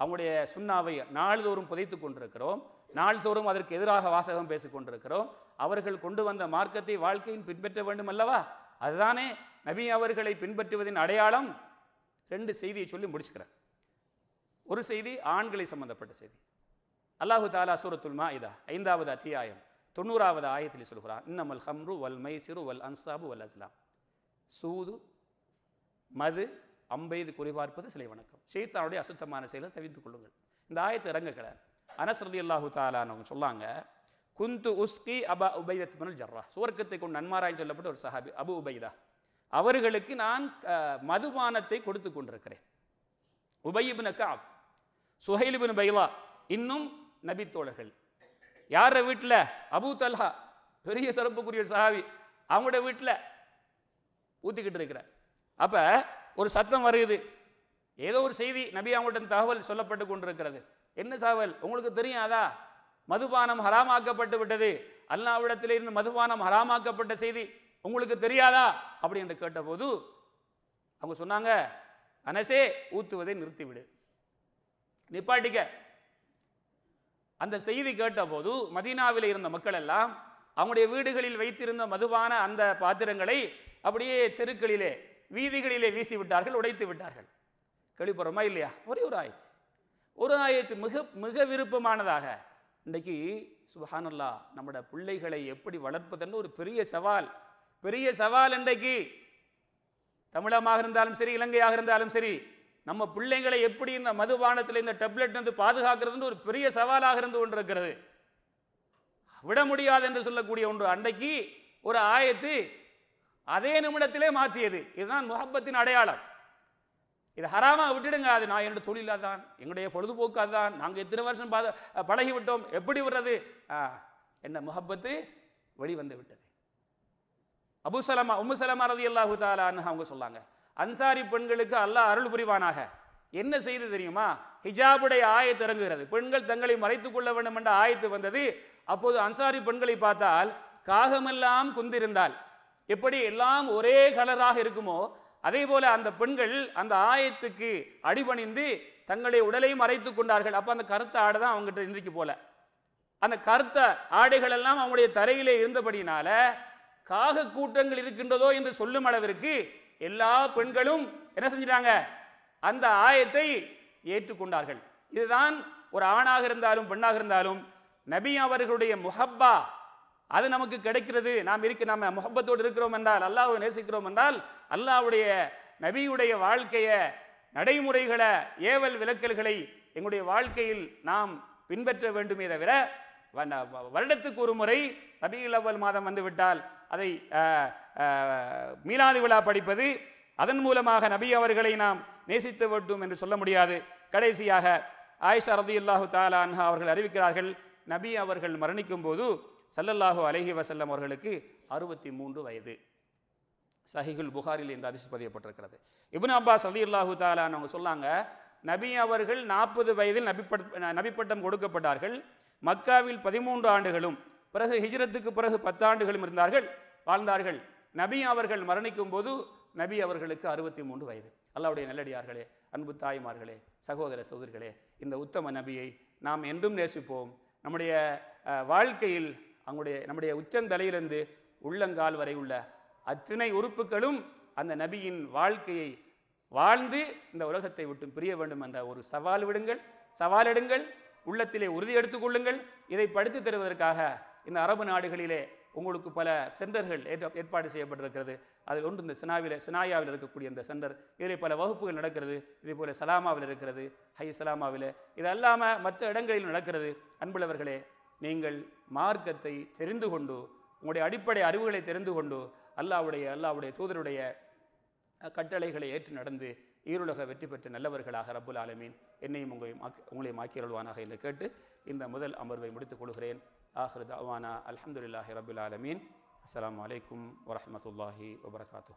அவங்களுடைய சுண்ணாவை நாள்தோறும் புதைத்து கொண்டிருக்கிறோம் நாள்தோறும் அதற்கு எதிராக வாசகம் பேசிக்கொண்டிருக்கிறோம் அவர்கள் கொண்டு வந்த மார்க்கத்தை வாழ்க்கையின் பின்பற்ற வேண்டும் அல்லவா அதுதானே நபி அவர்களை பின்பற்றுவதின் அடையாளம் ரெண்டு செய்தியை சொல்லி முடிச்சுக்கிறார் ஒரு செய்தி ஆண்களை சம்பந்தப்பட்ட செய்தி அல்லாஹு தாலா சூரத்துல் மா இதா ஐந்தாவது அத்தியாயம் தொண்ணூறாவது ஆயத்தில் சொல்கிறார் இன்னமல் ஹம்ரு வல் மைசிறு வல் அன்சாபு வல் அஸ்லாம் சூது மது அம்பைது குறிபார்ப்பது சிலை வணக்கம் சீத்தானுடைய அசுத்தமான செயலை தவித்துக் கொள்ளுங்கள் இந்த ஆயத்து இறங்குகிற அனசரதி அல்லாஹு அவங்க சொல்லாங்க குந்து உஸ்கி அபா உபைதத் மனல் ஜர்ரா சுவர்க்கத்தை கொண்டு நன்மாராய் சொல்லப்பட்ட ஒரு சஹாபி அபு உபைதா அவர்களுக்கு நான் மதுபானத்தை கொடுத்து கொண்டிருக்கிறேன் உபயிபின் காப் சுஹைலிபின் பைலா இன்னும் நபித்தோழர்கள் யார வீட்டில் அபு தல்ஹா பெரிய சிறப்புக்குரிய சஹாவி அவங்களோட வீட்டில் ஊற்றிக்கிட்டு இருக்கிற அப்போ ஒரு சத்தம் வருது ஏதோ ஒரு செய்தி நபி அவங்கள்ட்ட தகவல் சொல்லப்பட்டு கொண்டிருக்கிறது என்ன சகவல் உங்களுக்கு தெரியும் அதா மதுபானம் ஹராமாக்கப்பட்டு விட்டது அல்லாவிடத்திலிருந்து மதுபானம் ஹராமாக்கப்பட்ட செய்தி உங்களுக்கு தெரியாதா அப்படி என்று கேட்டபோது அவங்க சொன்னாங்க அனசே ஊத்துவதை நிறுத்திவிடு நிப்பாட்டிக்க அந்த செய்தி கேட்டபோது மதீனாவில் இருந்த மக்கள் எல்லாம் அவங்களுடைய வீடுகளில் வைத்திருந்த மதுவான அந்த பாத்திரங்களை அப்படியே தெருக்களிலே வீதிகளிலே வீசி விட்டார்கள் உடைத்து விட்டார்கள் கழிப்புறமா இல்லையா ஒரே ஒரு ஆயிடுச்சு ஒரு ஆயிரத்து மிக மிக விருப்பமானதாக இன்றைக்கு சுபஹானல்லா நம்மளோட பிள்ளைகளை எப்படி வளர்ப்பதுன்னு ஒரு பெரிய சவால் பெரிய சவால் இன்றைக்கு தமிழமாக இருந்தாலும் சரி இலங்கையாக இருந்தாலும் சரி நம்ம பிள்ளைங்களை எப்படி இந்த மதுபானத்தில் இந்த டெப்லெட் வந்து பாதுகாக்கிறதுன்னு ஒரு பெரிய சவாலாக இருந்து கொண்டிருக்கிறது விட முடியாது என்று சொல்லக்கூடிய ஒன்று அன்றைக்கு ஒரு ஆயத்து அதே நிமிடத்திலே மாற்றியது இதுதான் முகப்பத்தின் அடையாளம் இது ஹராமாக விட்டுடுங்க அது நான் என்னோட தொழில் தான் எங்களுடைய பொழுதுபோக்கு அதுதான் நாங்கள் எத்தனை வருஷம் பாத பழகிவிட்டோம் எப்படி விடுறது என்ன முகப்பத்து வெளிவந்து விட்டது அபுசலமா உம்மு சலமா ரதி அல்லாஹு தாலான்னு அவங்க சொல்லாங்க அன்சாரி பெண்களுக்கு அல்லாஹ் அருள் புரிவானாக என்ன செய்து தெரியுமா ஹிஜாபுடைய ஆயத்து இறங்குகிறது பெண்கள் தங்களை மறைத்துக் கொள்ள வேண்டும் என்ற ஆயத்து வந்தது அப்போது அன்சாரி பெண்களை பார்த்தால் காகமெல்லாம் குந்திருந்தால் எப்படி எல்லாம் ஒரே கலராக இருக்குமோ அதே போல அந்த பெண்கள் அந்த ஆயத்துக்கு அடிபணிந்து தங்களுடைய உடலையும் மறைத்து கொண்டார்கள் அப்போ அந்த கருத்த ஆடை தான் அவங்ககிட்ட இன்றைக்கு போல அந்த கருத்த ஆடைகள் எல்லாம் அவங்களுடைய தரையிலே இருந்தபடினால காக கூட்டங்கள் இருக்கின்றதோ என்று சொல்லும் அளவிற்கு எல்லா பெண்களும் என்ன செஞ்சாங்க அந்த ஆயத்தை ஏற்றுக்கொண்டார்கள் இதுதான் ஒரு ஆணாக இருந்தாலும் பெண்ணாக இருந்தாலும் நபி அவர்களுடைய முஹப்பா அது நமக்கு கிடைக்கிறது நாம் இருக்க நாம் முகப்பத்தோடு இருக்கிறோம் என்றால் அல்லாஹை நேசிக்கிறோம் என்றால் அல்லாவுடைய நபியுடைய வாழ்க்கையை நடைமுறைகளை ஏவல் விளக்கல்களை எங்களுடைய வாழ்க்கையில் நாம் பின்பற்ற வேண்டுமே தவிர வருடத்துக்கு ஒரு முறை ரபியுல் அவ்வல் மாதம் வந்துவிட்டால் அதை மீலாது விழா படிப்பது அதன் மூலமாக நபி அவர்களை நாம் நேசித்து விட்டோம் என்று சொல்ல முடியாது கடைசியாக ஆயிஷா அல்லாஹு தாலா அன்ஹா அவர்கள் அறிவிக்கிறார்கள் நபி அவர்கள் மரணிக்கும் போது சல்லல்லாஹு அலஹி வசல்லம் அவர்களுக்கு அறுபத்தி மூன்று வயது சஹிகுல் புகாரில் இந்த அதிர்ச்சி பதியப்பட்டிருக்கிறது இபுன் அப்பாஸ் அல்லாஹு தாலான்னு அவங்க சொன்னாங்க நபி அவர்கள் நாற்பது வயதில் நபிப்பட் நபிப்பட்டம் கொடுக்கப்பட்டார்கள் மக்காவில் பதிமூன்று ஆண்டுகளும் பிறகு ஹிஜ்ரத்துக்கு பிறகு பத்து ஆண்டுகளும் இருந்தார்கள் வாழ்ந்தார்கள் நபி அவர்கள் மரணிக்கும் போது நபி அவர்களுக்கு அறுபத்தி மூன்று வயது அல்லாவுடைய நல்லடியார்களே அன்பு தாய்மார்களே சகோதர சகோதரிகளே இந்த உத்தம நபியை நாம் என்றும் நேசிப்போம் நம்முடைய வாழ்க்கையில் அவங்களுடைய நம்முடைய உச்சந்தலையிலிருந்து உள்ளங்கால் வரை உள்ள அத்தனை உறுப்புகளும் அந்த நபியின் வாழ்க்கையை வாழ்ந்து இந்த உலகத்தை விட்டு பிரிய வேண்டும் என்ற ஒரு சவால் விடுங்கள் சவாலிடுங்கள் உள்ளத்திலே உறுதி எடுத்துக்கொள்ளுங்கள் இதை படித்து தருவதற்காக இந்த அரபு நாடுகளிலே உங்களுக்கு பல சென்டர்கள் ஏற்பாடு செய்யப்பட்டிருக்கிறது அதில் ஒன்று இந்த சினாவில் சினாயாவில் இருக்கக்கூடிய இந்த சென்டர் இதில் பல வகுப்புகள் நடக்கிறது இதே போல் சலாமாவில் இருக்கிறது ஹை சலாமாவில் இது அல்லாமல் மற்ற இடங்களில் நடக்கிறது அன்புள்ளவர்களே நீங்கள் மார்க்கத்தை தெரிந்து கொண்டு உங்களுடைய அடிப்படை அறிவுகளை தெரிந்து கொண்டு அல்லாவுடைய அல்லாவுடைய தூதருடைய கட்டளைகளை ஏற்று நடந்து ஈருலக வெற்றி பெற்ற நல்லவர்களாக ரப்புல் ஆலமீன் என்னையும் உங்களையும் உங்களையும் ஆக்கியருள்வானாக என்று கேட்டு இந்த முதல் அமர்வை முடித்துக் கொள்கிறேன் ஆஹ்ரத் அவானா அலமதுல்லாஹி ரபுல் ஆலமீன் அஸ்லாம் வலைக்கம் வரமத்துல்லாஹி வபர்காத்தூ